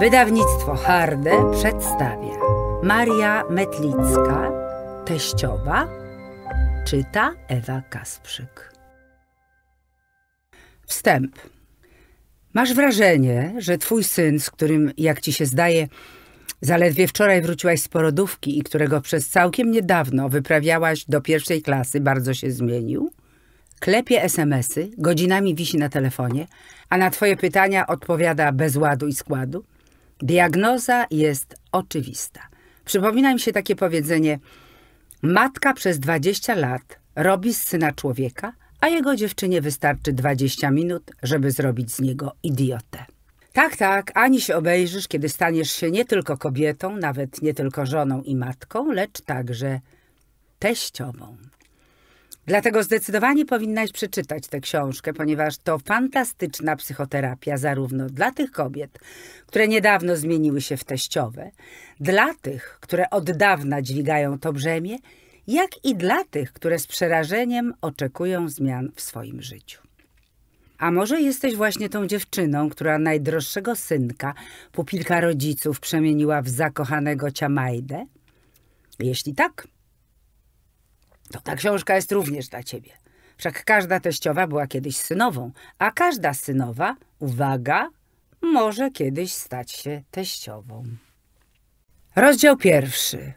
Wydawnictwo Harde przedstawia Maria Metlicka, teściowa, czyta Ewa Kasprzyk. Wstęp. Masz wrażenie, że twój syn, z którym, jak ci się zdaje, zaledwie wczoraj wróciłaś z porodówki i którego przez całkiem niedawno wyprawiałaś do pierwszej klasy, bardzo się zmienił? klepie SMSy, godzinami wisi na telefonie, a na twoje pytania odpowiada bez ładu i składu? Diagnoza jest oczywista. Przypomina mi się takie powiedzenie: Matka przez 20 lat robi z syna człowieka, a jego dziewczynie wystarczy 20 minut, żeby zrobić z niego idiotę. Tak, tak, ani się obejrzysz, kiedy staniesz się nie tylko kobietą, nawet nie tylko żoną i matką, lecz także teściową. Dlatego zdecydowanie powinnaś przeczytać tę książkę, ponieważ to fantastyczna psychoterapia zarówno dla tych kobiet, które niedawno zmieniły się w teściowe, dla tych, które od dawna dźwigają to brzemię, jak i dla tych, które z przerażeniem oczekują zmian w swoim życiu. A może jesteś właśnie tą dziewczyną, która najdroższego synka, pupilka rodziców, przemieniła w zakochanego ciamajdę? Jeśli tak, to ta książka jest również dla ciebie. Wszak każda teściowa była kiedyś synową, a każda synowa, uwaga, może kiedyś stać się teściową. Rozdział pierwszy.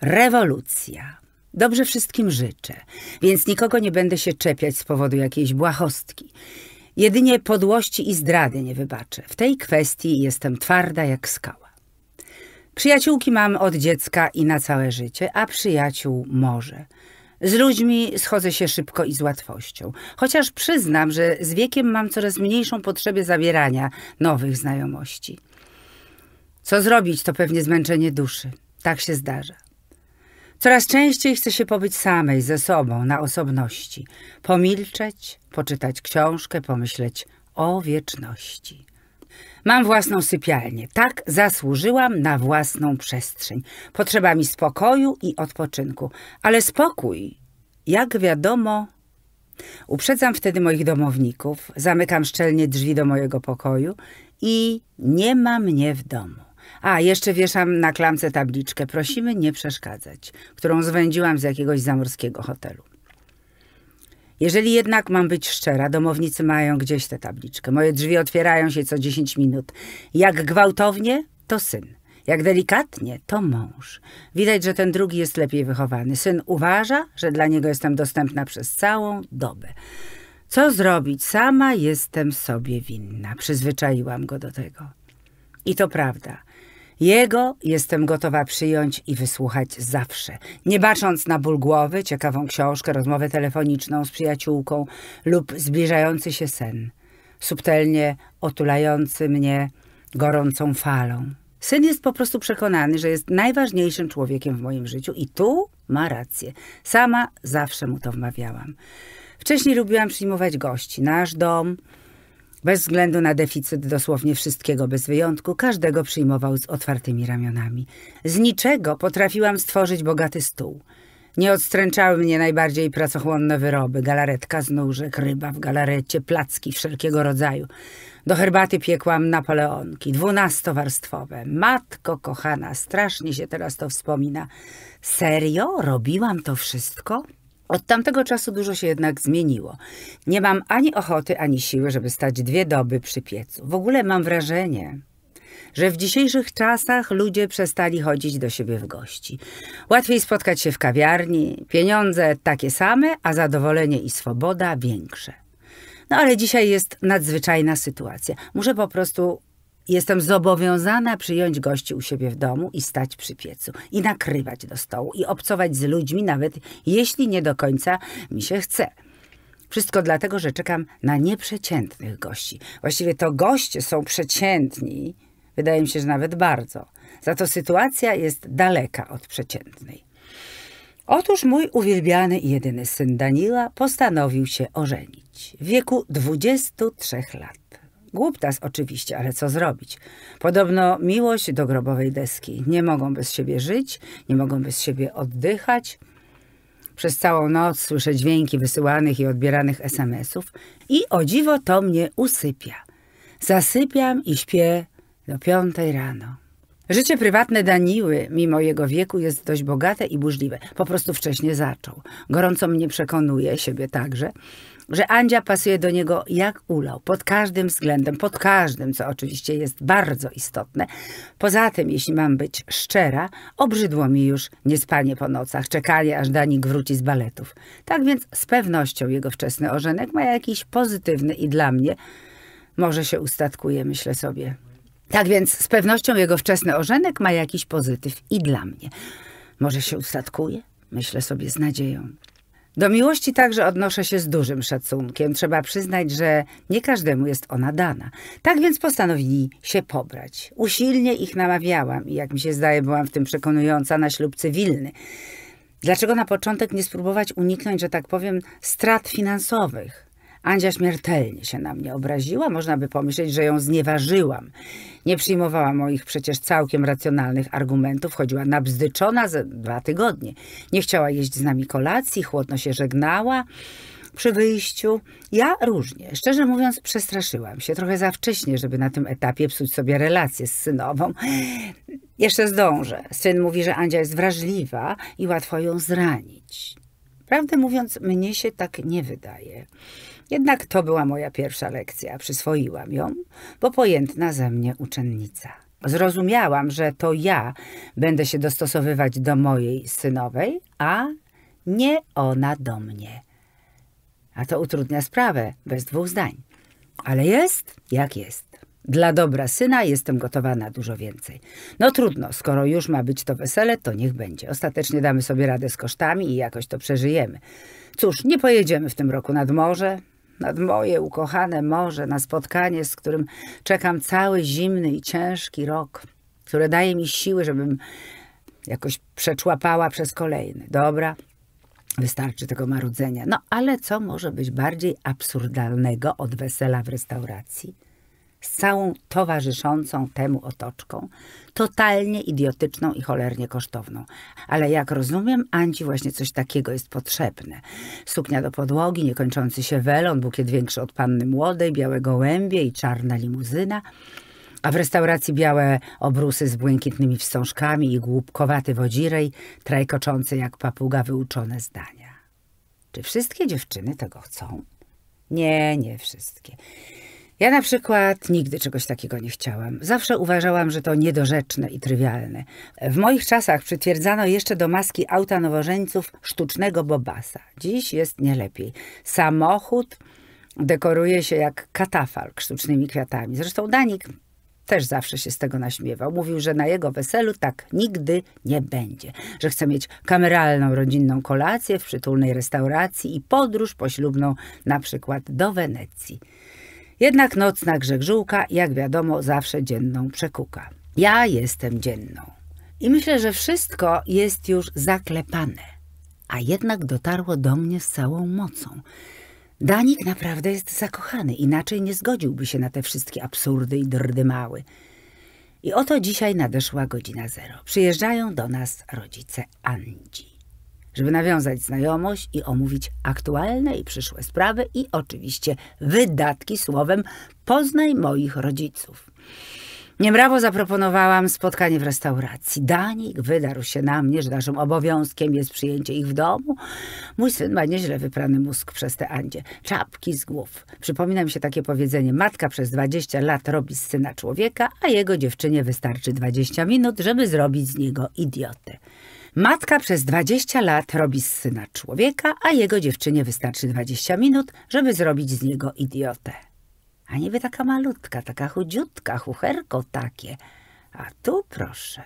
Rewolucja. Dobrze wszystkim życzę, więc nikogo nie będę się czepiać z powodu jakiejś błahostki. Jedynie podłości i zdrady nie wybaczę. W tej kwestii jestem twarda jak skała. Przyjaciółki mam od dziecka i na całe życie, a przyjaciół może – z ludźmi schodzę się szybko i z łatwością. Chociaż przyznam, że z wiekiem mam coraz mniejszą potrzebę zawierania nowych znajomości. Co zrobić, to pewnie zmęczenie duszy. Tak się zdarza. Coraz częściej chcę się pobyć samej, ze sobą, na osobności. Pomilczeć, poczytać książkę, pomyśleć o wieczności. Mam własną sypialnię. Tak zasłużyłam na własną przestrzeń. Potrzeba mi spokoju i odpoczynku. Ale spokój, jak wiadomo, uprzedzam wtedy moich domowników, zamykam szczelnie drzwi do mojego pokoju i nie ma mnie w domu. A, jeszcze wieszam na klamce tabliczkę, prosimy nie przeszkadzać, którą zwędziłam z jakiegoś zamorskiego hotelu. Jeżeli jednak mam być szczera, domownicy mają gdzieś tę tabliczkę. Moje drzwi otwierają się co 10 minut. Jak gwałtownie, to syn. Jak delikatnie, to mąż. Widać, że ten drugi jest lepiej wychowany. Syn uważa, że dla niego jestem dostępna przez całą dobę. Co zrobić? Sama jestem sobie winna. Przyzwyczaiłam go do tego. I to prawda. Jego jestem gotowa przyjąć i wysłuchać zawsze, nie bacząc na ból głowy, ciekawą książkę, rozmowę telefoniczną z przyjaciółką lub zbliżający się sen, subtelnie otulający mnie gorącą falą. Syn jest po prostu przekonany, że jest najważniejszym człowiekiem w moim życiu i tu ma rację. Sama zawsze mu to wmawiałam. Wcześniej lubiłam przyjmować gości. Nasz dom bez względu na deficyt dosłownie wszystkiego bez wyjątku, każdego przyjmował z otwartymi ramionami. Z niczego potrafiłam stworzyć bogaty stół. Nie odstręczały mnie najbardziej pracochłonne wyroby, galaretka z nóżek, ryba w galarecie, placki wszelkiego rodzaju. Do herbaty piekłam napoleonki, dwunastowarstwowe. Matko kochana, strasznie się teraz to wspomina. Serio? Robiłam to wszystko? Od tamtego czasu dużo się jednak zmieniło. Nie mam ani ochoty, ani siły, żeby stać dwie doby przy piecu. W ogóle mam wrażenie, że w dzisiejszych czasach ludzie przestali chodzić do siebie w gości. Łatwiej spotkać się w kawiarni, pieniądze takie same, a zadowolenie i swoboda większe. No ale dzisiaj jest nadzwyczajna sytuacja. Muszę po prostu Jestem zobowiązana przyjąć gości u siebie w domu i stać przy piecu, i nakrywać do stołu, i obcować z ludźmi, nawet jeśli nie do końca mi się chce. Wszystko dlatego, że czekam na nieprzeciętnych gości. Właściwie to goście są przeciętni, wydaje mi się, że nawet bardzo. Za to sytuacja jest daleka od przeciętnej. Otóż mój uwielbiany i jedyny syn Danila postanowił się ożenić w wieku 23 lat. Głuptas oczywiście, ale co zrobić? Podobno miłość do grobowej deski. Nie mogą bez siebie żyć, nie mogą bez siebie oddychać. Przez całą noc słyszę dźwięki wysyłanych i odbieranych SMS-ów i o dziwo to mnie usypia. Zasypiam i śpię do piątej rano. Życie prywatne Daniły, mimo jego wieku, jest dość bogate i burzliwe. Po prostu wcześnie zaczął. Gorąco mnie przekonuje, siebie także, że Andzia pasuje do niego jak ulał, pod każdym względem, pod każdym, co oczywiście jest bardzo istotne. Poza tym, jeśli mam być szczera, obrzydło mi już niespanie po nocach, czekanie aż Danik wróci z baletów. Tak więc z pewnością jego wczesny ożenek ma jakiś pozytywny i dla mnie może się ustatkuje, myślę sobie. Tak więc z pewnością jego wczesny ożenek ma jakiś pozytyw i dla mnie. Może się ustatkuje? Myślę sobie z nadzieją. Do miłości także odnoszę się z dużym szacunkiem. Trzeba przyznać, że nie każdemu jest ona dana. Tak więc postanowili się pobrać. Usilnie ich namawiałam i jak mi się zdaje, byłam w tym przekonująca na ślub cywilny. Dlaczego na początek nie spróbować uniknąć, że tak powiem, strat finansowych? Andzia śmiertelnie się na mnie obraziła, można by pomyśleć, że ją znieważyłam. Nie przyjmowała moich przecież całkiem racjonalnych argumentów, chodziła nabzdyczona ze dwa tygodnie. Nie chciała jeść z nami kolacji, chłodno się żegnała przy wyjściu. Ja różnie. Szczerze mówiąc, przestraszyłam się. Trochę za wcześnie, żeby na tym etapie psuć sobie relacje z synową. Jeszcze zdążę. Syn mówi, że Andzia jest wrażliwa i łatwo ją zranić. Prawdę mówiąc, mnie się tak nie wydaje. Jednak to była moja pierwsza lekcja. Przyswoiłam ją, bo pojętna ze mnie uczennica. Zrozumiałam, że to ja będę się dostosowywać do mojej synowej, a nie ona do mnie. A to utrudnia sprawę, bez dwóch zdań. Ale jest, jak jest. Dla dobra syna jestem gotowa na dużo więcej. No trudno, skoro już ma być to wesele, to niech będzie. Ostatecznie damy sobie radę z kosztami i jakoś to przeżyjemy. Cóż, nie pojedziemy w tym roku nad morze, nad moje ukochane morze, na spotkanie, z którym czekam cały zimny i ciężki rok, które daje mi siły, żebym jakoś przeczłapała przez kolejny. Dobra, wystarczy tego marudzenia. No ale co może być bardziej absurdalnego od wesela w restauracji? z całą towarzyszącą temu otoczką, totalnie idiotyczną i cholernie kosztowną. Ale jak rozumiem, Anci właśnie coś takiego jest potrzebne. Suknia do podłogi, niekończący się welon, bukiet większy od panny młodej, białe gołębie i czarna limuzyna. A w restauracji białe obrusy z błękitnymi wstążkami i głupkowaty wodzirej, trajkoczący jak papuga wyuczone zdania. Czy wszystkie dziewczyny tego chcą? Nie, nie wszystkie. Ja na przykład nigdy czegoś takiego nie chciałam. Zawsze uważałam, że to niedorzeczne i trywialne. W moich czasach przytwierdzano jeszcze do maski auta nowożeńców sztucznego bobasa. Dziś jest nie lepiej. Samochód dekoruje się jak katafalk sztucznymi kwiatami. Zresztą Danik też zawsze się z tego naśmiewał. Mówił, że na jego weselu tak nigdy nie będzie. Że chce mieć kameralną rodzinną kolację w przytulnej restauracji i podróż poślubną na przykład do Wenecji. Jednak nocna grzegżółka, jak wiadomo, zawsze dzienną przekuka. Ja jestem dzienną. I myślę, że wszystko jest już zaklepane. A jednak dotarło do mnie z całą mocą. Danik naprawdę jest zakochany, inaczej nie zgodziłby się na te wszystkie absurdy i drdymały. I oto dzisiaj nadeszła godzina zero. Przyjeżdżają do nas rodzice Andzi żeby nawiązać znajomość i omówić aktualne i przyszłe sprawy i oczywiście wydatki słowem poznaj moich rodziców. Niebrawo zaproponowałam spotkanie w restauracji. Danik wydarł się na mnie, że naszym obowiązkiem jest przyjęcie ich w domu. Mój syn ma nieźle wyprany mózg przez te Andzie. Czapki z głów. Przypomina mi się takie powiedzenie. Matka przez 20 lat robi z syna człowieka, a jego dziewczynie wystarczy 20 minut, żeby zrobić z niego idiotę. Matka przez 20 lat robi z syna człowieka, a jego dziewczynie wystarczy 20 minut, żeby zrobić z niego idiotę. A niby taka malutka, taka chudziutka, chucherko takie. A tu proszę...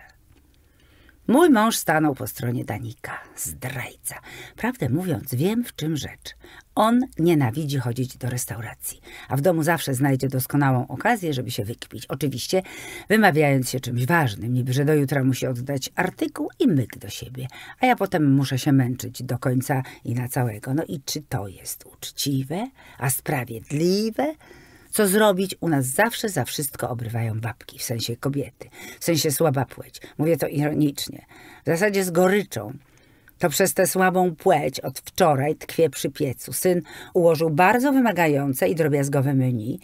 Mój mąż stanął po stronie Danika. Zdrajca. Prawdę mówiąc, wiem w czym rzecz. On nienawidzi chodzić do restauracji, a w domu zawsze znajdzie doskonałą okazję, żeby się wykpić. Oczywiście wymawiając się czymś ważnym, niby że do jutra musi oddać artykuł i myk do siebie, a ja potem muszę się męczyć do końca i na całego. No i czy to jest uczciwe, a sprawiedliwe? Co zrobić? U nas zawsze za wszystko obrywają babki, w sensie kobiety, w sensie słaba płeć. Mówię to ironicznie. W zasadzie z goryczą. To przez tę słabą płeć od wczoraj tkwie przy piecu. Syn ułożył bardzo wymagające i drobiazgowe menu,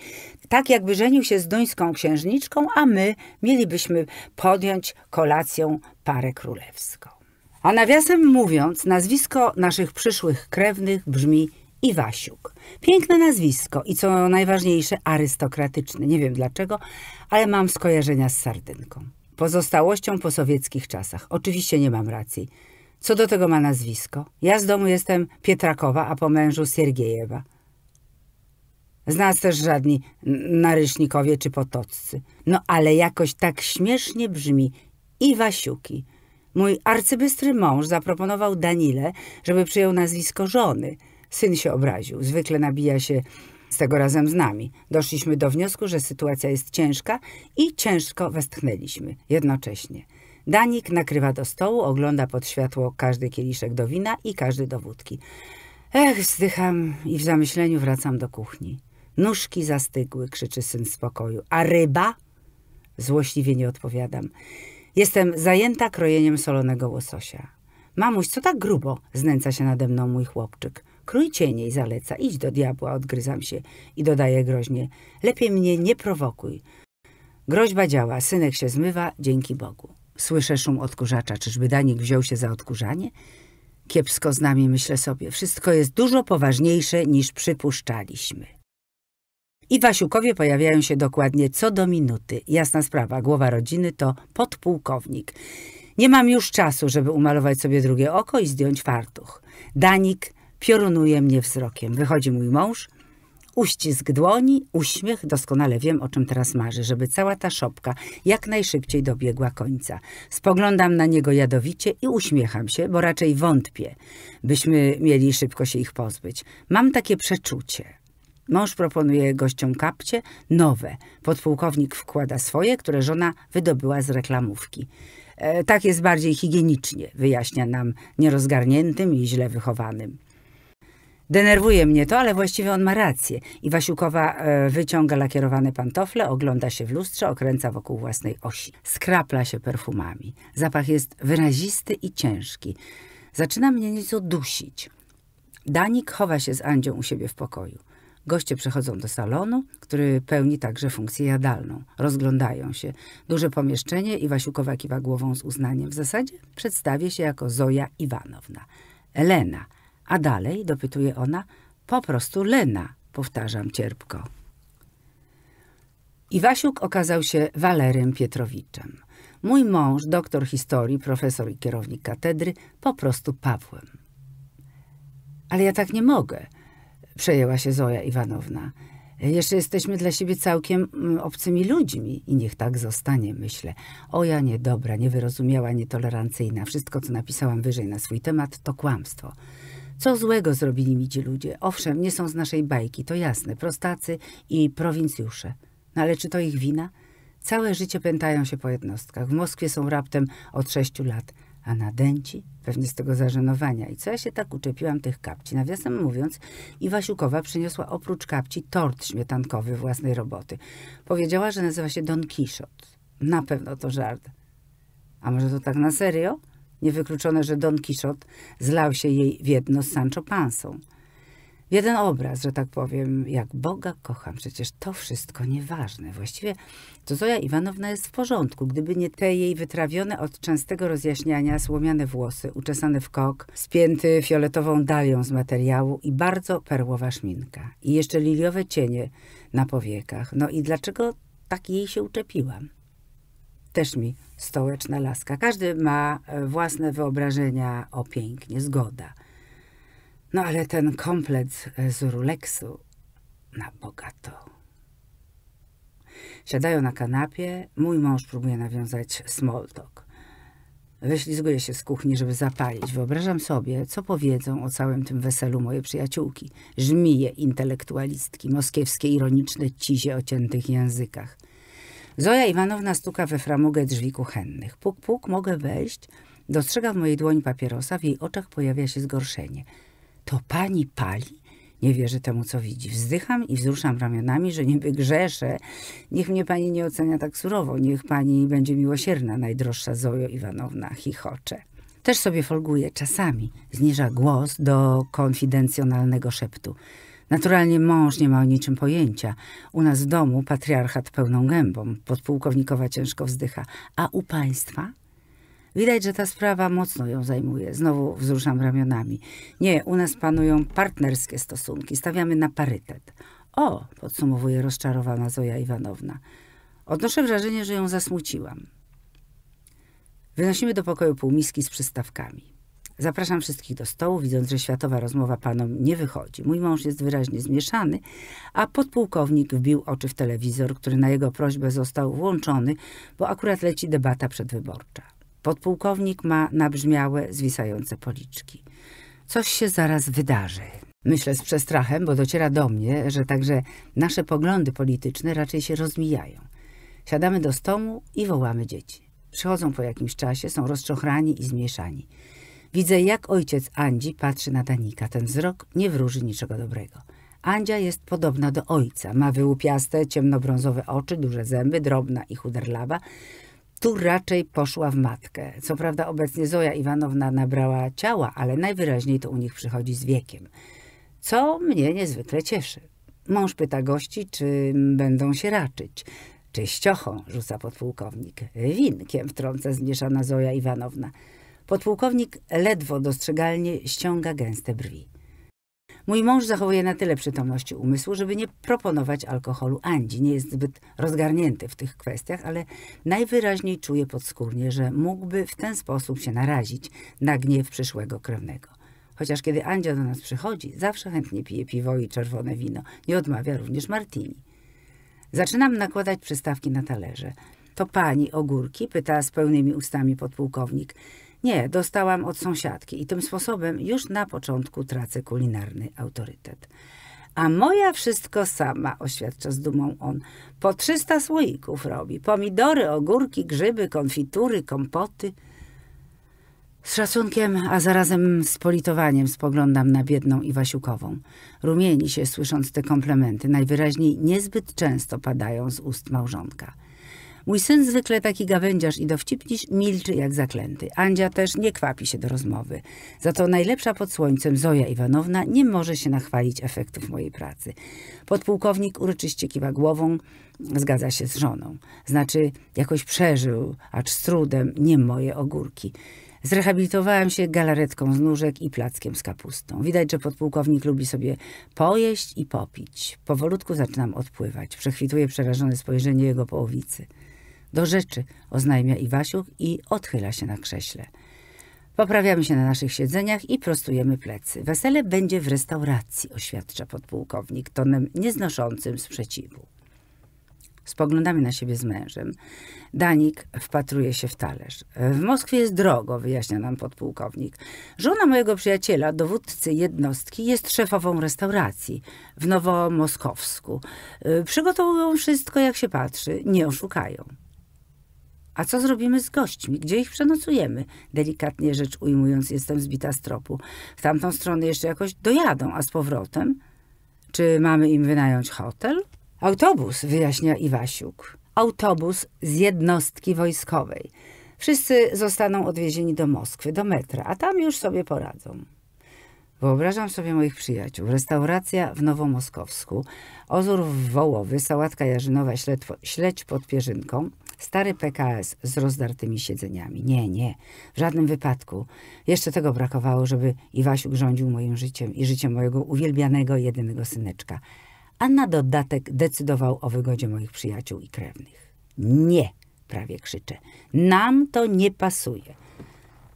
tak jakby żenił się z duńską księżniczką, a my mielibyśmy podjąć kolację parę królewską. A nawiasem mówiąc, nazwisko naszych przyszłych krewnych brzmi Iwasiuk. Piękne nazwisko i co najważniejsze arystokratyczne. Nie wiem dlaczego, ale mam skojarzenia z sardynką. Pozostałością po sowieckich czasach. Oczywiście nie mam racji. Co do tego ma nazwisko? Ja z domu jestem Pietrakowa, a po mężu Siergiejewa. Z nas też żadni narysznikowie czy potoccy. No ale jakoś tak śmiesznie brzmi Iwasiuki. Mój arcybystry mąż zaproponował Danile, żeby przyjął nazwisko żony – Syn się obraził. Zwykle nabija się z tego razem z nami. Doszliśmy do wniosku, że sytuacja jest ciężka i ciężko westchnęliśmy jednocześnie. Danik nakrywa do stołu, ogląda pod światło każdy kieliszek do wina i każdy do wódki. Ech, wzdycham i w zamyśleniu wracam do kuchni. Nóżki zastygły, krzyczy syn z pokoju. A ryba? Złośliwie nie odpowiadam. Jestem zajęta krojeniem solonego łososia. Mamuś, co tak grubo? Znęca się nade mną mój chłopczyk. Krój cieniej zaleca. Idź do diabła, odgryzam się. I dodaje groźnie. Lepiej mnie nie prowokuj. Groźba działa. Synek się zmywa, dzięki Bogu. Słyszę szum odkurzacza. Czyżby Danik wziął się za odkurzanie? Kiepsko z nami, myślę sobie. Wszystko jest dużo poważniejsze niż przypuszczaliśmy. I Wasiukowie pojawiają się dokładnie co do minuty. Jasna sprawa, głowa rodziny to podpułkownik. Nie mam już czasu, żeby umalować sobie drugie oko i zdjąć fartuch. Danik piorunuje mnie wzrokiem. Wychodzi mój mąż, uścisk dłoni, uśmiech. Doskonale wiem, o czym teraz marzę, żeby cała ta szopka jak najszybciej dobiegła końca. Spoglądam na niego jadowicie i uśmiecham się, bo raczej wątpię, byśmy mieli szybko się ich pozbyć. Mam takie przeczucie. Mąż proponuje gościom kapcie nowe. Podpułkownik wkłada swoje, które żona wydobyła z reklamówki. E, tak jest bardziej higienicznie, wyjaśnia nam nierozgarniętym i źle wychowanym. Denerwuje mnie to, ale właściwie on ma rację. I Wasiukowa e, wyciąga lakierowane pantofle, ogląda się w lustrze, okręca wokół własnej osi. Skrapla się perfumami. Zapach jest wyrazisty i ciężki. Zaczyna mnie nieco dusić. Danik chowa się z Andzią u siebie w pokoju. Goście przechodzą do salonu, który pełni także funkcję jadalną. Rozglądają się. Duże pomieszczenie i Wasiukowa kiwa głową z uznaniem. W zasadzie przedstawię się jako Zoja Iwanowna. Elena – a dalej, dopytuje ona, po prostu Lena, powtarzam cierpko. Iwasiuk okazał się Walerym Pietrowiczem. Mój mąż, doktor historii, profesor i kierownik katedry, po prostu Pawłem. Ale ja tak nie mogę, przejęła się Zoja Iwanowna. Jeszcze jesteśmy dla siebie całkiem mm, obcymi ludźmi i niech tak zostanie, myślę. O ja niedobra, niewyrozumiała, nietolerancyjna. Wszystko, co napisałam wyżej na swój temat, to kłamstwo. Co złego zrobili mi ci ludzie? Owszem, nie są z naszej bajki, to jasne, prostacy i prowincjusze. No ale czy to ich wina? Całe życie pętają się po jednostkach. W Moskwie są raptem od sześciu lat. A nadęci? Pewnie z tego zażenowania. I co ja się tak uczepiłam tych kapci? Nawiasem mówiąc, Iwasiukowa przyniosła oprócz kapci tort śmietankowy własnej roboty. Powiedziała, że nazywa się Don Quixote. Na pewno to żart. A może to tak na serio? Niewykluczone, że Don Quixote zlał się jej w jedno z Sancho Pansą. W jeden obraz, że tak powiem, jak Boga kocham. Przecież to wszystko nieważne. Właściwie to Zoja Iwanowna jest w porządku, gdyby nie te jej wytrawione od częstego rozjaśniania słomiane włosy, uczesane w kok, spięty fioletową dalią z materiału i bardzo perłowa szminka. I jeszcze liliowe cienie na powiekach. No i dlaczego tak jej się uczepiłam? też mi stołeczna laska. Każdy ma e, własne wyobrażenia o pięknie, zgoda. No ale ten komplet e, z Ruleksu na bogato. Siadają na kanapie, mój mąż próbuje nawiązać small talk. Wyślizguję się z kuchni, żeby zapalić. Wyobrażam sobie, co powiedzą o całym tym weselu moje przyjaciółki. Żmije intelektualistki, moskiewskie ironiczne cizie o ciętych językach – Zoja Iwanowna stuka we framugę drzwi kuchennych. Puk, puk, mogę wejść? Dostrzega w mojej dłoni papierosa, w jej oczach pojawia się zgorszenie. To pani pali? Nie wierzę temu, co widzi. Wzdycham i wzruszam ramionami, że niby grzeszę. Niech mnie pani nie ocenia tak surowo. Niech pani będzie miłosierna, najdroższa Zojo Iwanowna, chichocze. Też sobie folguje czasami. Zniża głos do konfidencjonalnego szeptu. Naturalnie mąż nie ma o niczym pojęcia. U nas w domu patriarchat pełną gębą, podpułkownikowa ciężko wzdycha. A u państwa? Widać, że ta sprawa mocno ją zajmuje. Znowu wzruszam ramionami. Nie, u nas panują partnerskie stosunki. Stawiamy na parytet. O, podsumowuje rozczarowana Zoja Iwanowna. Odnoszę wrażenie, że ją zasmuciłam. Wynosimy do pokoju półmiski z przystawkami. Zapraszam wszystkich do stołu, widząc, że światowa rozmowa panom nie wychodzi. Mój mąż jest wyraźnie zmieszany, a podpułkownik wbił oczy w telewizor, który na jego prośbę został włączony, bo akurat leci debata przedwyborcza. Podpułkownik ma nabrzmiałe, zwisające policzki. Coś się zaraz wydarzy. Myślę z przestrachem, bo dociera do mnie, że także nasze poglądy polityczne raczej się rozmijają. Siadamy do stołu i wołamy dzieci. Przychodzą po jakimś czasie, są rozczochrani i zmieszani. Widzę, jak ojciec Andzi patrzy na Danika. Ten wzrok nie wróży niczego dobrego. Andzia jest podobna do ojca. Ma wyłupiaste, ciemnobrązowe oczy, duże zęby, drobna i chuderlawa. Tu raczej poszła w matkę. Co prawda obecnie Zoja Iwanowna nabrała ciała, ale najwyraźniej to u nich przychodzi z wiekiem. Co mnie niezwykle cieszy. Mąż pyta gości, czy będą się raczyć. Czy ściochą, rzuca podpułkownik. Winkiem wtrąca zmieszana Zoja Iwanowna. Podpułkownik ledwo dostrzegalnie ściąga gęste brwi. Mój mąż zachowuje na tyle przytomności umysłu, żeby nie proponować alkoholu Andzi. Nie jest zbyt rozgarnięty w tych kwestiach, ale najwyraźniej czuje podskórnie, że mógłby w ten sposób się narazić na gniew przyszłego krewnego. Chociaż kiedy Andzia do nas przychodzi, zawsze chętnie pije piwo i czerwone wino. Nie odmawia również martini. Zaczynam nakładać przystawki na talerze. To pani ogórki? pyta z pełnymi ustami podpułkownik. Nie, dostałam od sąsiadki i tym sposobem już na początku tracę kulinarny autorytet. A moja wszystko sama, oświadcza z dumą on. Po 300 słoików robi. Pomidory, ogórki, grzyby, konfitury, kompoty. Z szacunkiem, a zarazem z politowaniem spoglądam na biedną Iwasiukową. Rumieni się, słysząc te komplementy, najwyraźniej niezbyt często padają z ust małżonka. Mój syn zwykle taki gawędziarz i dowcipniś milczy jak zaklęty. Andzia też nie kwapi się do rozmowy. Za to najlepsza pod słońcem Zoja Iwanowna nie może się nachwalić efektów mojej pracy. Podpułkownik uroczyście kiwa głową, zgadza się z żoną. Znaczy, jakoś przeżył, acz z trudem, nie moje ogórki. Zrehabilitowałem się galaretką z nóżek i plackiem z kapustą. Widać, że podpułkownik lubi sobie pojeść i popić. Powolutku zaczynam odpływać. Przechwituje przerażone spojrzenie jego połowicy. Do rzeczy, oznajmia Iwasiuk i odchyla się na krześle. Poprawiamy się na naszych siedzeniach i prostujemy plecy. Wesele będzie w restauracji, oświadcza podpułkownik tonem nieznoszącym sprzeciwu. Spoglądamy na siebie z mężem. Danik wpatruje się w talerz. W Moskwie jest drogo, wyjaśnia nam podpułkownik. Żona mojego przyjaciela, dowódcy jednostki, jest szefową restauracji w Nowomoskowsku. Y, przygotowują wszystko, jak się patrzy, nie oszukają. A co zrobimy z gośćmi? Gdzie ich przenocujemy? Delikatnie rzecz ujmując, jestem zbita z tropu. W tamtą stronę jeszcze jakoś dojadą, a z powrotem? Czy mamy im wynająć hotel? Autobus, wyjaśnia Iwasiuk. Autobus z jednostki wojskowej. Wszyscy zostaną odwiezieni do Moskwy, do metra, a tam już sobie poradzą. Wyobrażam sobie moich przyjaciół. Restauracja w Nowomoskowsku, ozór wołowy, sałatka jarzynowa, śledź pod pierzynką – Stary PKS z rozdartymi siedzeniami. Nie, nie, w żadnym wypadku. Jeszcze tego brakowało, żeby Iwasiu rządził moim życiem i życiem mojego uwielbianego, jedynego syneczka. A na dodatek decydował o wygodzie moich przyjaciół i krewnych. Nie, prawie krzyczę. Nam to nie pasuje.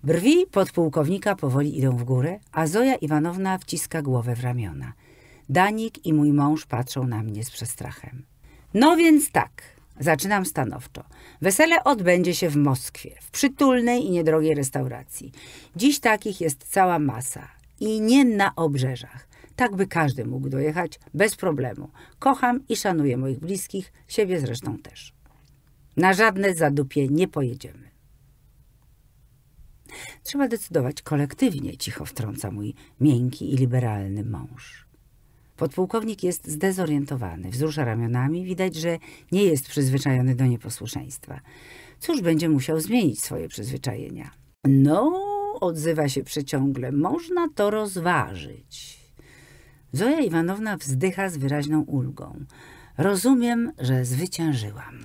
Brwi podpułkownika powoli idą w górę, a Zoja Iwanowna wciska głowę w ramiona. Danik i mój mąż patrzą na mnie z przestrachem. No więc tak, Zaczynam stanowczo. Wesele odbędzie się w Moskwie, w przytulnej i niedrogiej restauracji. Dziś takich jest cała masa i nie na obrzeżach. Tak by każdy mógł dojechać bez problemu. Kocham i szanuję moich bliskich, siebie zresztą też. Na żadne zadupie nie pojedziemy. Trzeba decydować kolektywnie, cicho wtrąca mój miękki i liberalny mąż. Podpułkownik jest zdezorientowany, wzrusza ramionami, widać, że nie jest przyzwyczajony do nieposłuszeństwa. Cóż, będzie musiał zmienić swoje przyzwyczajenia. No, odzywa się przeciągle, można to rozważyć. Zoja Iwanowna wzdycha z wyraźną ulgą. Rozumiem, że zwyciężyłam.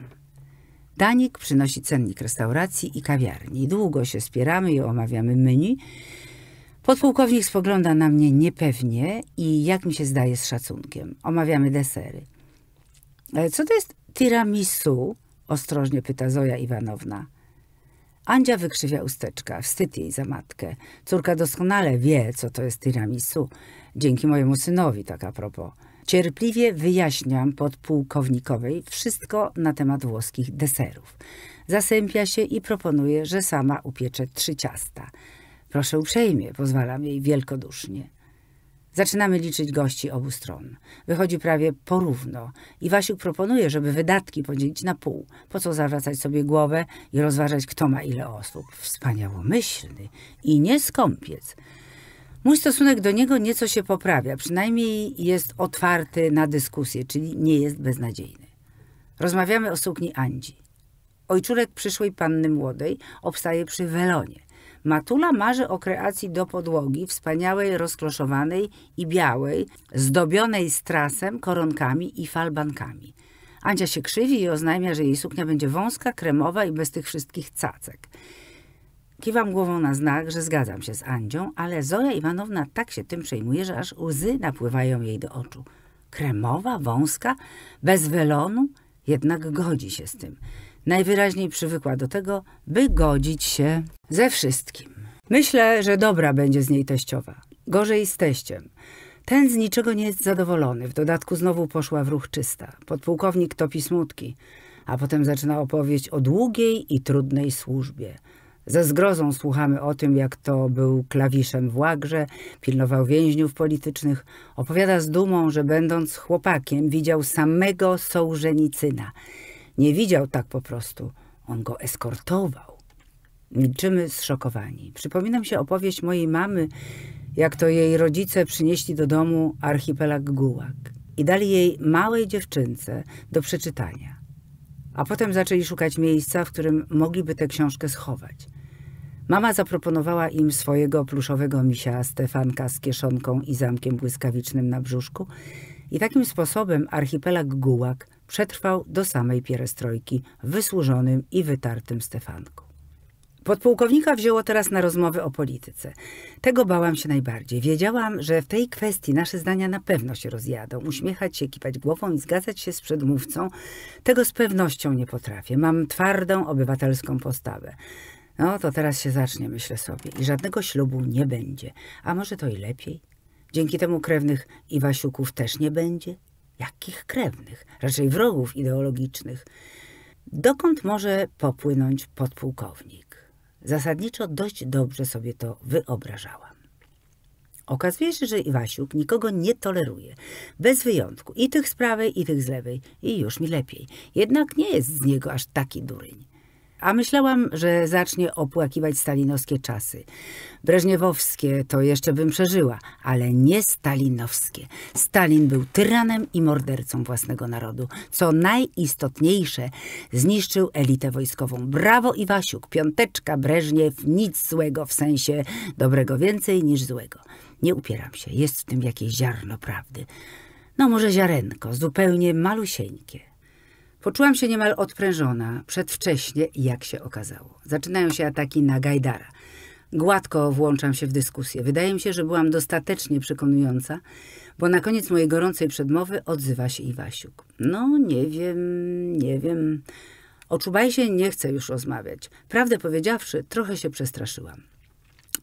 Danik przynosi cennik restauracji i kawiarni. Długo się spieramy i omawiamy menu, Podpułkownik spogląda na mnie niepewnie i jak mi się zdaje z szacunkiem. Omawiamy desery. E, co to jest tiramisu? Ostrożnie pyta Zoja Iwanowna. Andzia wykrzywia usteczka, wstyd jej za matkę. Córka doskonale wie, co to jest tiramisu. Dzięki mojemu synowi, tak a propos. Cierpliwie wyjaśniam podpułkownikowej wszystko na temat włoskich deserów. Zasępia się i proponuje, że sama upiecze trzy ciasta – Proszę uprzejmie, pozwalam jej wielkodusznie. Zaczynamy liczyć gości obu stron. Wychodzi prawie porówno. I Wasiuk proponuje, żeby wydatki podzielić na pół. Po co zawracać sobie głowę i rozważać, kto ma ile osób. Wspaniałomyślny i nieskąpiec. Mój stosunek do niego nieco się poprawia. Przynajmniej jest otwarty na dyskusję, czyli nie jest beznadziejny. Rozmawiamy o sukni Andzi. Ojczurek przyszłej panny młodej obstaje przy welonie. Matula marzy o kreacji do podłogi, wspaniałej, rozkloszowanej i białej, zdobionej strasem, koronkami i falbankami. Andzia się krzywi i oznajmia, że jej suknia będzie wąska, kremowa i bez tych wszystkich cacek. Kiwam głową na znak, że zgadzam się z Andzią, ale Zoja Iwanowna tak się tym przejmuje, że aż łzy napływają jej do oczu. Kremowa, wąska, bez welonu? Jednak godzi się z tym najwyraźniej przywykła do tego, by godzić się ze wszystkim. Myślę, że dobra będzie z niej teściowa. Gorzej z teściem. Ten z niczego nie jest zadowolony. W dodatku znowu poszła w ruch czysta. Podpułkownik topi smutki, a potem zaczyna opowieść o długiej i trudnej służbie. Ze zgrozą słuchamy o tym, jak to był klawiszem w łagrze, pilnował więźniów politycznych. Opowiada z dumą, że będąc chłopakiem widział samego Sołżenicyna – nie widział tak po prostu. On go eskortował. Milczymy zszokowani. Przypominam się opowieść mojej mamy, jak to jej rodzice przynieśli do domu archipelag gułak i dali jej małej dziewczynce do przeczytania. A potem zaczęli szukać miejsca, w którym mogliby tę książkę schować. Mama zaproponowała im swojego pluszowego misia Stefanka z kieszonką i zamkiem błyskawicznym na brzuszku i takim sposobem archipelag gułak przetrwał do samej pierestrojki, wysłużonym i wytartym Stefanku. Podpułkownika wzięło teraz na rozmowy o polityce. Tego bałam się najbardziej. Wiedziałam, że w tej kwestii nasze zdania na pewno się rozjadą. Uśmiechać się, kiwać głową i zgadzać się z przedmówcą, tego z pewnością nie potrafię. Mam twardą, obywatelską postawę. No to teraz się zacznie, myślę sobie. I żadnego ślubu nie będzie. A może to i lepiej? Dzięki temu krewnych Iwasiuków też nie będzie? Jakich krewnych? Raczej wrogów ideologicznych. Dokąd może popłynąć podpułkownik? Zasadniczo dość dobrze sobie to wyobrażałam. Okazuje się, że Iwasiuk nikogo nie toleruje. Bez wyjątku. I tych z prawej, i tych z lewej. I już mi lepiej. Jednak nie jest z niego aż taki duryń. A myślałam, że zacznie opłakiwać stalinowskie czasy. Breżniewowskie to jeszcze bym przeżyła, ale nie stalinowskie. Stalin był tyranem i mordercą własnego narodu. Co najistotniejsze, zniszczył elitę wojskową. Brawo Iwasiuk, piąteczka Breżniew, nic złego w sensie dobrego więcej niż złego. Nie upieram się, jest w tym jakieś ziarno prawdy. No może ziarenko, zupełnie malusieńkie. Poczułam się niemal odprężona, przedwcześnie, jak się okazało. Zaczynają się ataki na Gajdara. Gładko włączam się w dyskusję. Wydaje mi się, że byłam dostatecznie przekonująca, bo na koniec mojej gorącej przedmowy odzywa się Iwasiuk. No, nie wiem, nie wiem. O Czubajsie nie chcę już rozmawiać. Prawdę powiedziawszy, trochę się przestraszyłam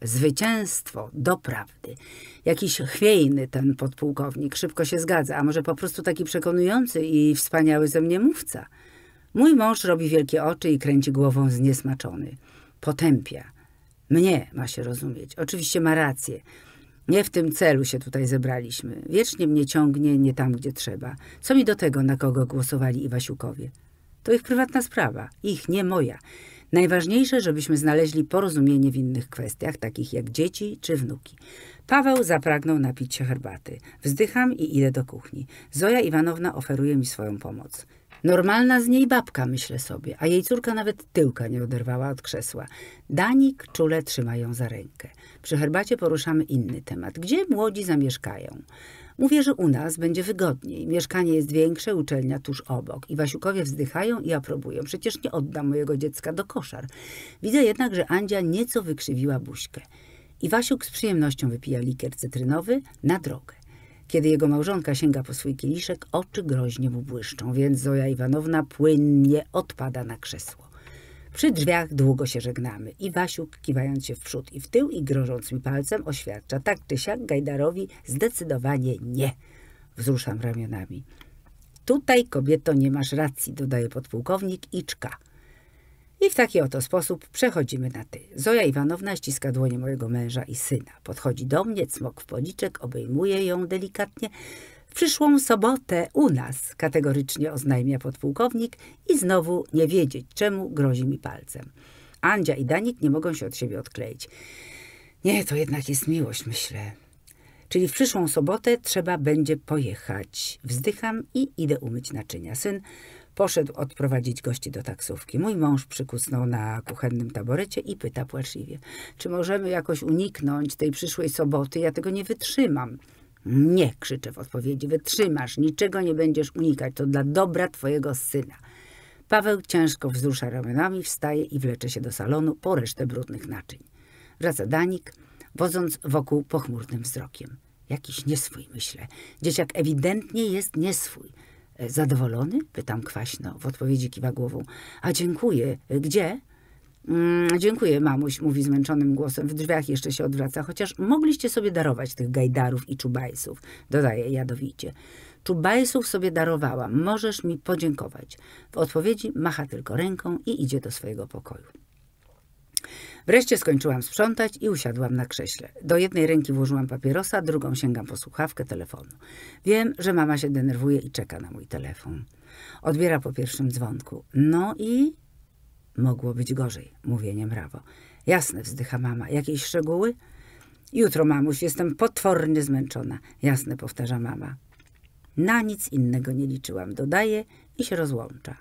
zwycięstwo do prawdy. Jakiś chwiejny ten podpułkownik, szybko się zgadza, a może po prostu taki przekonujący i wspaniały ze mnie mówca. Mój mąż robi wielkie oczy i kręci głową zniesmaczony. Potępia. Mnie ma się rozumieć. Oczywiście ma rację. Nie w tym celu się tutaj zebraliśmy. Wiecznie mnie ciągnie nie tam, gdzie trzeba. Co mi do tego, na kogo głosowali Iwasiukowie? To ich prywatna sprawa, ich, nie moja. Najważniejsze, żebyśmy znaleźli porozumienie w innych kwestiach, takich jak dzieci czy wnuki. Paweł zapragnął napić się herbaty. Wzdycham i idę do kuchni. Zoja Iwanowna oferuje mi swoją pomoc. Normalna z niej babka, myślę sobie, a jej córka nawet tyłka nie oderwała od krzesła. Danik czule trzyma ją za rękę. Przy herbacie poruszamy inny temat. Gdzie młodzi zamieszkają? Mówię, że u nas będzie wygodniej. Mieszkanie jest większe, uczelnia tuż obok. I Wasiukowie wzdychają i aprobują. Przecież nie oddam mojego dziecka do koszar. Widzę jednak, że Andzia nieco wykrzywiła buźkę. I Wasiuk z przyjemnością wypija likier cytrynowy na drogę. Kiedy jego małżonka sięga po swój kieliszek, oczy groźnie mu błyszczą, więc Zoja Iwanowna płynnie odpada na krzesło. Przy drzwiach długo się żegnamy i Wasiuk, kiwając się w przód i w tył i grożąc mi palcem, oświadcza tak czy siak Gajdarowi zdecydowanie nie. Wzruszam ramionami. Tutaj, kobieto, nie masz racji, dodaje podpułkownik i czka. I w taki oto sposób przechodzimy na ty. Zoja Iwanowna ściska dłonie mojego męża i syna. Podchodzi do mnie, cmok w policzek, obejmuje ją delikatnie, w przyszłą sobotę u nas, kategorycznie oznajmia podpułkownik i znowu nie wiedzieć, czemu grozi mi palcem. Andzia i Danik nie mogą się od siebie odkleić. Nie, to jednak jest miłość, myślę. Czyli w przyszłą sobotę trzeba będzie pojechać. Wzdycham i idę umyć naczynia. Syn poszedł odprowadzić gości do taksówki. Mój mąż przykusnął na kuchennym taborecie i pyta płaczliwie, czy możemy jakoś uniknąć tej przyszłej soboty, ja tego nie wytrzymam. Nie, krzyczę w odpowiedzi, wytrzymasz, niczego nie będziesz unikać, to dla dobra twojego syna. Paweł ciężko wzrusza ramionami, wstaje i wlecze się do salonu po resztę brudnych naczyń. Wraca Danik, wodząc wokół pochmurnym wzrokiem. Jakiś nieswój, myślę. Dzieciak ewidentnie jest nieswój. E, zadowolony? Pytam kwaśno. W odpowiedzi kiwa głową. A dziękuję. E, gdzie? Mm, dziękuję, mamuś, mówi zmęczonym głosem. W drzwiach jeszcze się odwraca, chociaż mogliście sobie darować tych gajdarów i czubajsów, dodaje jadowicie. Czubajsów sobie darowałam, możesz mi podziękować. W odpowiedzi macha tylko ręką i idzie do swojego pokoju. Wreszcie skończyłam sprzątać i usiadłam na krześle. Do jednej ręki włożyłam papierosa, drugą sięgam po słuchawkę telefonu. Wiem, że mama się denerwuje i czeka na mój telefon. Odbiera po pierwszym dzwonku. No i Mogło być gorzej, mówię mrawo. Jasne, wzdycha mama. Jakieś szczegóły? Jutro, mamuś, jestem potwornie zmęczona. Jasne, powtarza mama. Na nic innego nie liczyłam, dodaje i się rozłącza.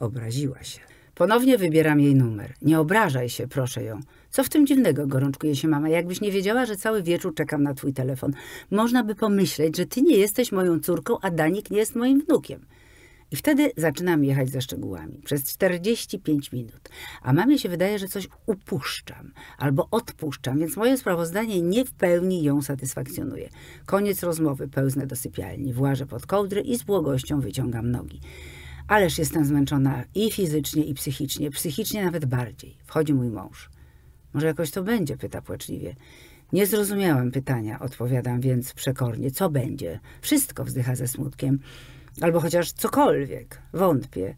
Obraziła się. Ponownie wybieram jej numer. Nie obrażaj się, proszę ją. Co w tym dziwnego, gorączkuje się mama. Jakbyś nie wiedziała, że cały wieczór czekam na twój telefon. Można by pomyśleć, że ty nie jesteś moją córką, a Danik nie jest moim wnukiem. I wtedy zaczynam jechać za szczegółami przez 45 minut, a mamie się wydaje, że coś upuszczam albo odpuszczam, więc moje sprawozdanie nie w pełni ją satysfakcjonuje. Koniec rozmowy, pełznę do sypialni, włażę pod kołdry i z błogością wyciągam nogi. Ależ jestem zmęczona i fizycznie, i psychicznie, psychicznie nawet bardziej. Wchodzi mój mąż. Może jakoś to będzie, pyta płaczliwie. Nie zrozumiałem pytania, odpowiadam więc przekornie. Co będzie? Wszystko wzdycha ze smutkiem albo chociaż cokolwiek, wątpię.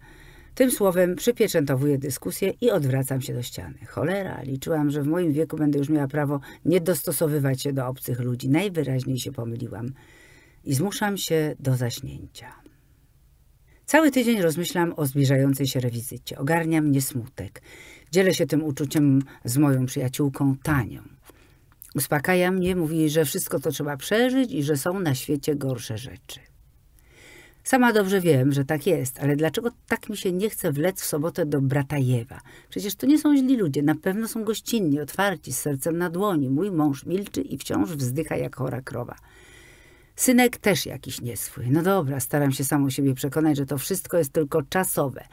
Tym słowem przypieczętowuję dyskusję i odwracam się do ściany. Cholera, liczyłam, że w moim wieku będę już miała prawo nie dostosowywać się do obcych ludzi. Najwyraźniej się pomyliłam i zmuszam się do zaśnięcia. Cały tydzień rozmyślam o zbliżającej się rewizycie. Ogarnia mnie smutek. Dzielę się tym uczuciem z moją przyjaciółką Tanią. Uspokaja mnie, mówi, że wszystko to trzeba przeżyć i że są na świecie gorsze rzeczy. Sama dobrze wiem, że tak jest, ale dlaczego tak mi się nie chce wlec w sobotę do Bratajewa? Przecież to nie są źli ludzie, na pewno są gościnni, otwarci, z sercem na dłoni. Mój mąż milczy i wciąż wzdycha jak chora krowa. Synek też jakiś nieswój. No dobra, staram się samą siebie przekonać, że to wszystko jest tylko czasowe.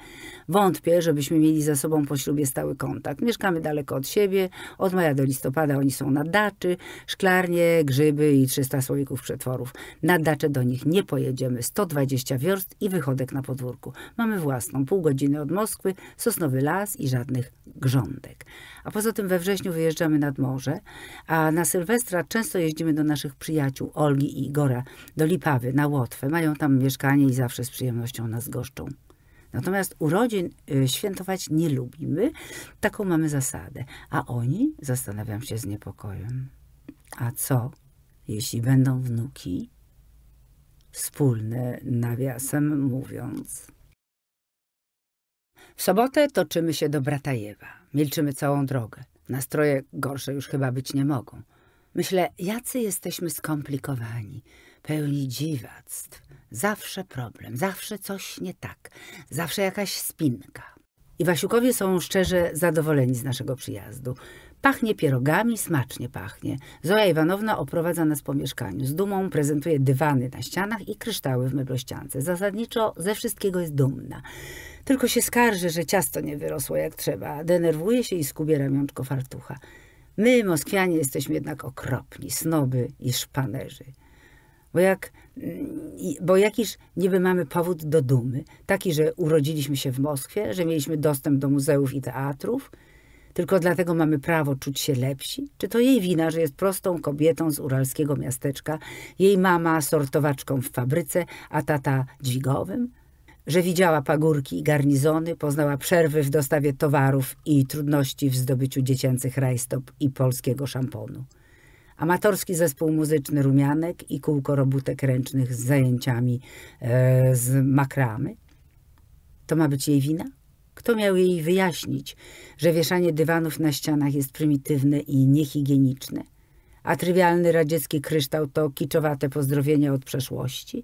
Wątpię, żebyśmy mieli ze sobą po ślubie stały kontakt. Mieszkamy daleko od siebie. Od maja do listopada oni są na daczy, szklarnie, grzyby i 300 słoików przetworów. Na dacze do nich nie pojedziemy. 120 wiorst i wychodek na podwórku. Mamy własną, pół godziny od Moskwy, sosnowy las i żadnych grządek. A poza tym we wrześniu wyjeżdżamy nad morze, a na Sylwestra często jeździmy do naszych przyjaciół Olgi i Igora, do Lipawy, na Łotwę. Mają tam mieszkanie i zawsze z przyjemnością nas goszczą. Natomiast urodzin y, świętować nie lubimy. Taką mamy zasadę. A oni, zastanawiam się z niepokojem, a co, jeśli będą wnuki? Wspólne, nawiasem mówiąc. W sobotę toczymy się do Bratajewa. Milczymy całą drogę. Nastroje gorsze już chyba być nie mogą. Myślę, jacy jesteśmy skomplikowani, pełni dziwactw. Zawsze problem, zawsze coś nie tak, zawsze jakaś spinka. Wasiukowie są szczerze zadowoleni z naszego przyjazdu. Pachnie pierogami, smacznie pachnie. Zoja Iwanowna oprowadza nas po mieszkaniu. Z dumą prezentuje dywany na ścianach i kryształy w meblościance. Zasadniczo ze wszystkiego jest dumna. Tylko się skarży, że ciasto nie wyrosło jak trzeba. Denerwuje się i skubie ramionczko fartucha. My, Moskwianie, jesteśmy jednak okropni, snoby i szpanerzy. Bo, jak, mm, bo jakiż niby mamy powód do dumy, taki, że urodziliśmy się w Moskwie, że mieliśmy dostęp do muzeów i teatrów – tylko dlatego mamy prawo czuć się lepsi? Czy to jej wina, że jest prostą kobietą z uralskiego miasteczka, jej mama sortowaczką w fabryce, a tata dźwigowym? Że widziała pagórki i garnizony, poznała przerwy w dostawie towarów i trudności w zdobyciu dziecięcych rajstop i polskiego szamponu. Amatorski zespół muzyczny Rumianek i kółko robótek ręcznych z zajęciami e, z makramy? To ma być jej wina? Kto miał jej wyjaśnić, że wieszanie dywanów na ścianach jest prymitywne i niehigieniczne, a trywialny radziecki kryształ to kiczowate pozdrowienia od przeszłości?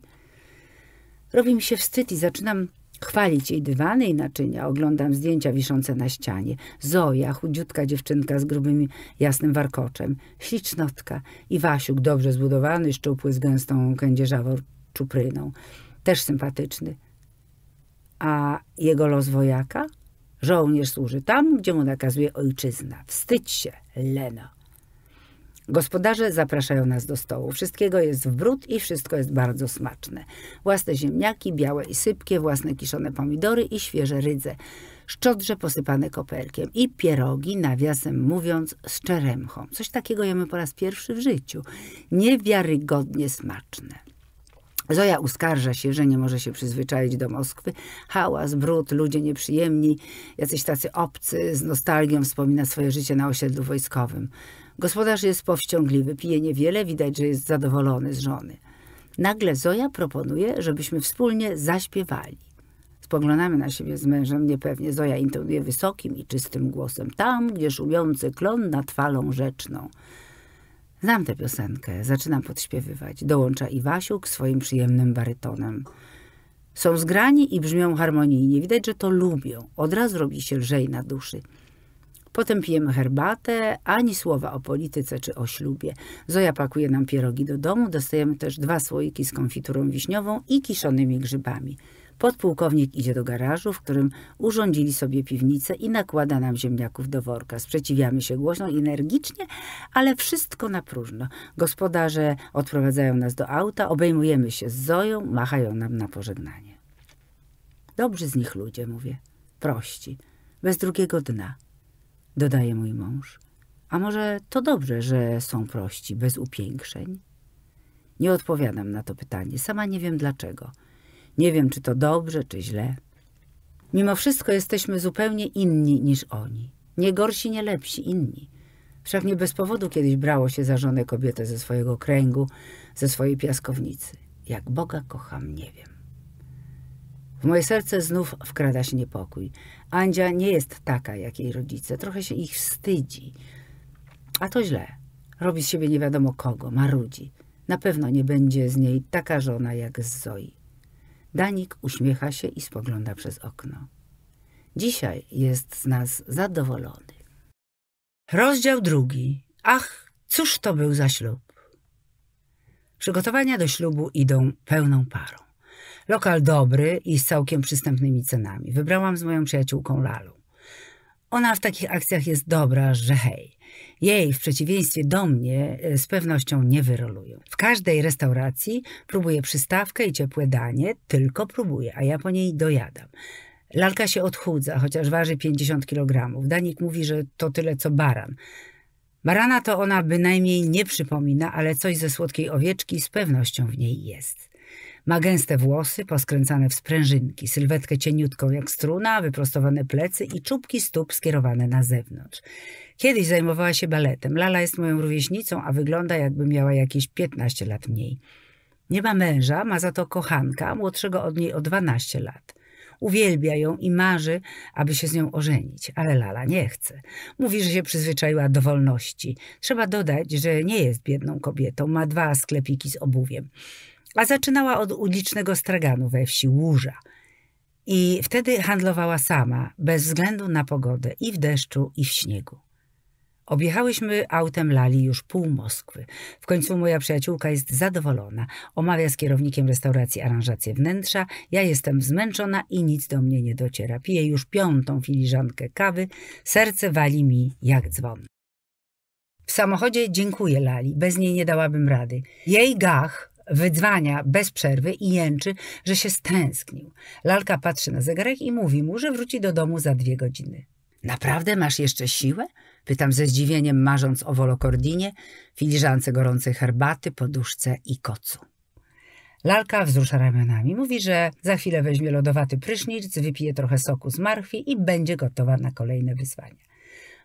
Robi mi się wstyd i zaczynam chwalić jej dywany i naczynia. Oglądam zdjęcia wiszące na ścianie. Zoja, chudziutka dziewczynka z grubym, jasnym warkoczem. Ślicznotka i Wasiuk, dobrze zbudowany, szczupły, z gęstą kędzierzawą czupryną. Też sympatyczny. A jego los wojaka? Żołnierz służy tam, gdzie mu nakazuje ojczyzna. Wstydź się, Leno. Gospodarze zapraszają nas do stołu. Wszystkiego jest w brud i wszystko jest bardzo smaczne. Własne ziemniaki, białe i sypkie, własne kiszone pomidory i świeże rydze, szczodrze posypane kopelkiem i pierogi, nawiasem mówiąc, z czeremchą. Coś takiego jemy po raz pierwszy w życiu. Niewiarygodnie smaczne. Zoja uskarża się, że nie może się przyzwyczaić do Moskwy. Hałas, brud, ludzie nieprzyjemni, jacyś tacy obcy, z nostalgią wspomina swoje życie na osiedlu wojskowym. Gospodarz jest powściągliwy, pije niewiele, widać, że jest zadowolony z żony. Nagle Zoja proponuje, żebyśmy wspólnie zaśpiewali. Spoglądamy na siebie z mężem niepewnie. Zoja intonuje wysokim i czystym głosem, tam, gdzie szumiący klon nad falą rzeczną. Znam tę piosenkę, zaczynam podśpiewywać. Dołącza Iwasiuk swoim przyjemnym barytonem. Są zgrani i brzmią harmonijnie. Widać, że to lubią. Od razu robi się lżej na duszy. Potem pijemy herbatę, ani słowa o polityce czy o ślubie. Zoja pakuje nam pierogi do domu, dostajemy też dwa słoiki z konfiturą wiśniową i kiszonymi grzybami. Podpułkownik idzie do garażu, w którym urządzili sobie piwnicę i nakłada nam ziemniaków do worka. Sprzeciwiamy się głośno energicznie, ale wszystko na próżno. Gospodarze odprowadzają nas do auta, obejmujemy się z Zoją, machają nam na pożegnanie. Dobrzy z nich ludzie, mówię. Prości, bez drugiego dna, dodaje mój mąż. A może to dobrze, że są prości, bez upiększeń? Nie odpowiadam na to pytanie, sama nie wiem dlaczego – nie wiem, czy to dobrze, czy źle. Mimo wszystko jesteśmy zupełnie inni niż oni. Nie gorsi, nie lepsi, inni. Wszak nie bez powodu kiedyś brało się za żonę kobietę ze swojego kręgu, ze swojej piaskownicy. Jak Boga kocham, nie wiem. W moje serce znów wkrada się niepokój. Andzia nie jest taka, jak jej rodzice. Trochę się ich wstydzi. A to źle. Robi z siebie nie wiadomo kogo, marudzi. Na pewno nie będzie z niej taka żona jak z Zoi. Danik uśmiecha się i spogląda przez okno. Dzisiaj jest z nas zadowolony. Rozdział drugi. Ach, cóż to był za ślub? Przygotowania do ślubu idą pełną parą. Lokal dobry i z całkiem przystępnymi cenami. Wybrałam z moją przyjaciółką Lalą. Ona w takich akcjach jest dobra, że hej. Jej, w przeciwieństwie do mnie, e, z pewnością nie wyrolują. W każdej restauracji próbuję przystawkę i ciepłe danie, tylko próbuję, a ja po niej dojadam. Lalka się odchudza, chociaż waży 50 kg. Danik mówi, że to tyle co baran. Barana to ona bynajmniej nie przypomina, ale coś ze słodkiej owieczki z pewnością w niej jest. Ma gęste włosy, poskręcane w sprężynki, sylwetkę cieniutką jak struna, wyprostowane plecy i czubki stóp skierowane na zewnątrz. Kiedyś zajmowała się baletem. Lala jest moją rówieśnicą, a wygląda jakby miała jakieś 15 lat mniej. Nie ma męża, ma za to kochanka, młodszego od niej o 12 lat. Uwielbia ją i marzy, aby się z nią ożenić, ale Lala nie chce. Mówi, że się przyzwyczaiła do wolności. Trzeba dodać, że nie jest biedną kobietą, ma dwa sklepiki z obuwiem. A zaczynała od ulicznego straganu we wsi Łuża. I wtedy handlowała sama, bez względu na pogodę, i w deszczu, i w śniegu. Objechałyśmy autem lali już pół Moskwy. W końcu moja przyjaciółka jest zadowolona. Omawia z kierownikiem restauracji aranżację wnętrza. Ja jestem zmęczona i nic do mnie nie dociera. Piję już piątą filiżankę kawy. Serce wali mi jak dzwon. W samochodzie dziękuję Lali. Bez niej nie dałabym rady. Jej gach wydzwania bez przerwy i jęczy, że się stęsknił. Lalka patrzy na zegarek i mówi mu, że wróci do domu za dwie godziny. Naprawdę masz jeszcze siłę? Pytam ze zdziwieniem, marząc o wolokordinie, filiżance gorącej herbaty, poduszce i kocu. Lalka wzrusza ramionami. Mówi, że za chwilę weźmie lodowaty prysznic, wypije trochę soku z marchwi i będzie gotowa na kolejne wyzwania.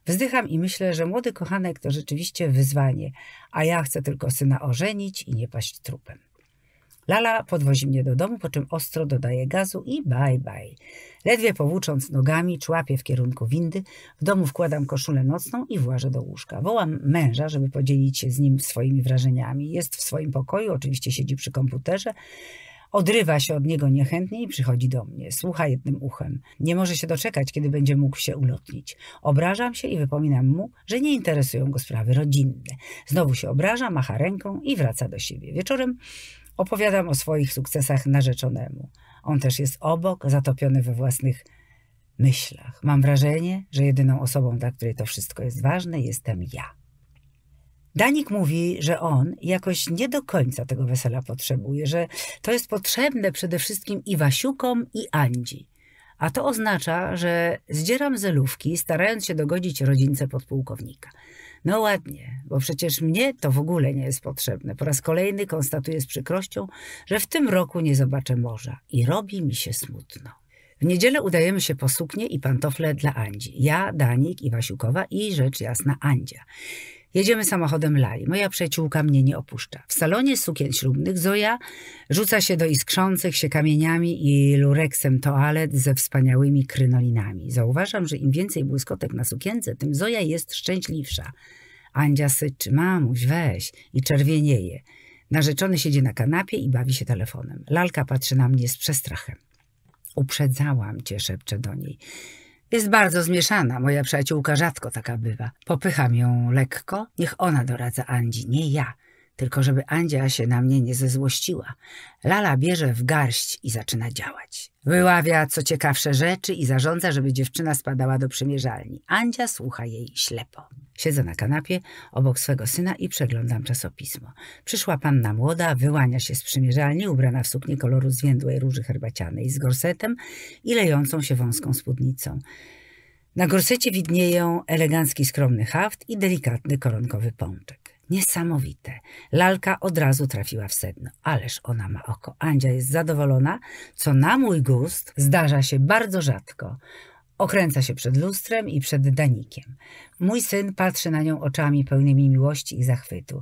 Wzdycham i myślę, że młody kochanek to rzeczywiście wyzwanie, a ja chcę tylko syna ożenić i nie paść trupem. Lala podwozi mnie do domu, po czym ostro dodaje gazu i bye bye. Ledwie powłócząc nogami, człapię w kierunku windy, w domu wkładam koszulę nocną i włażę do łóżka. Wołam męża, żeby podzielić się z nim swoimi wrażeniami. Jest w swoim pokoju, oczywiście siedzi przy komputerze. Odrywa się od niego niechętnie i przychodzi do mnie. Słucha jednym uchem. Nie może się doczekać, kiedy będzie mógł się ulotnić. Obrażam się i wypominam mu, że nie interesują go sprawy rodzinne. Znowu się obraża, macha ręką i wraca do siebie. Wieczorem Opowiadam o swoich sukcesach narzeczonemu. On też jest obok, zatopiony we własnych myślach. Mam wrażenie, że jedyną osobą, dla której to wszystko jest ważne, jestem ja. Danik mówi, że on jakoś nie do końca tego wesela potrzebuje, że to jest potrzebne przede wszystkim Iwasiukom i Andzi. A to oznacza, że zdzieram zelówki, starając się dogodzić rodzince podpułkownika. No ładnie, bo przecież mnie to w ogóle nie jest potrzebne. Po raz kolejny konstatuję z przykrością, że w tym roku nie zobaczę morza i robi mi się smutno. W niedzielę udajemy się po suknie i pantofle dla Andzi. Ja, Danik i Wasiukowa i rzecz jasna Andzia. Jedziemy samochodem Lali. Moja przyjaciółka mnie nie opuszcza. W salonie sukien ślubnych Zoja rzuca się do iskrzących się kamieniami i lureksem toalet ze wspaniałymi krynolinami. Zauważam, że im więcej błyskotek na sukience, tym Zoja jest szczęśliwsza. Andzia syczy, mamuś, weź i czerwienieje. Narzeczony siedzi na kanapie i bawi się telefonem. Lalka patrzy na mnie z przestrachem. Uprzedzałam cię, szepcze do niej. Jest bardzo zmieszana, moja przyjaciółka rzadko taka bywa. Popycham ją lekko, niech ona doradza Andzi, nie ja. Tylko żeby Andzia się na mnie nie zezłościła. Lala bierze w garść i zaczyna działać. Wyławia co ciekawsze rzeczy i zarządza, żeby dziewczyna spadała do przymierzalni. Andzia słucha jej ślepo. Siedzę na kanapie obok swego syna i przeglądam czasopismo. Przyszła panna młoda, wyłania się z przymierzalni, ubrana w suknię koloru zwiędłej róży herbacianej z gorsetem i lejącą się wąską spódnicą. Na gorsecie widnieją elegancki skromny haft i delikatny koronkowy pączek. Niesamowite. Lalka od razu trafiła w sedno. Ależ ona ma oko. Andzia jest zadowolona, co na mój gust zdarza się bardzo rzadko. Okręca się przed lustrem i przed Danikiem. Mój syn patrzy na nią oczami pełnymi miłości i zachwytu.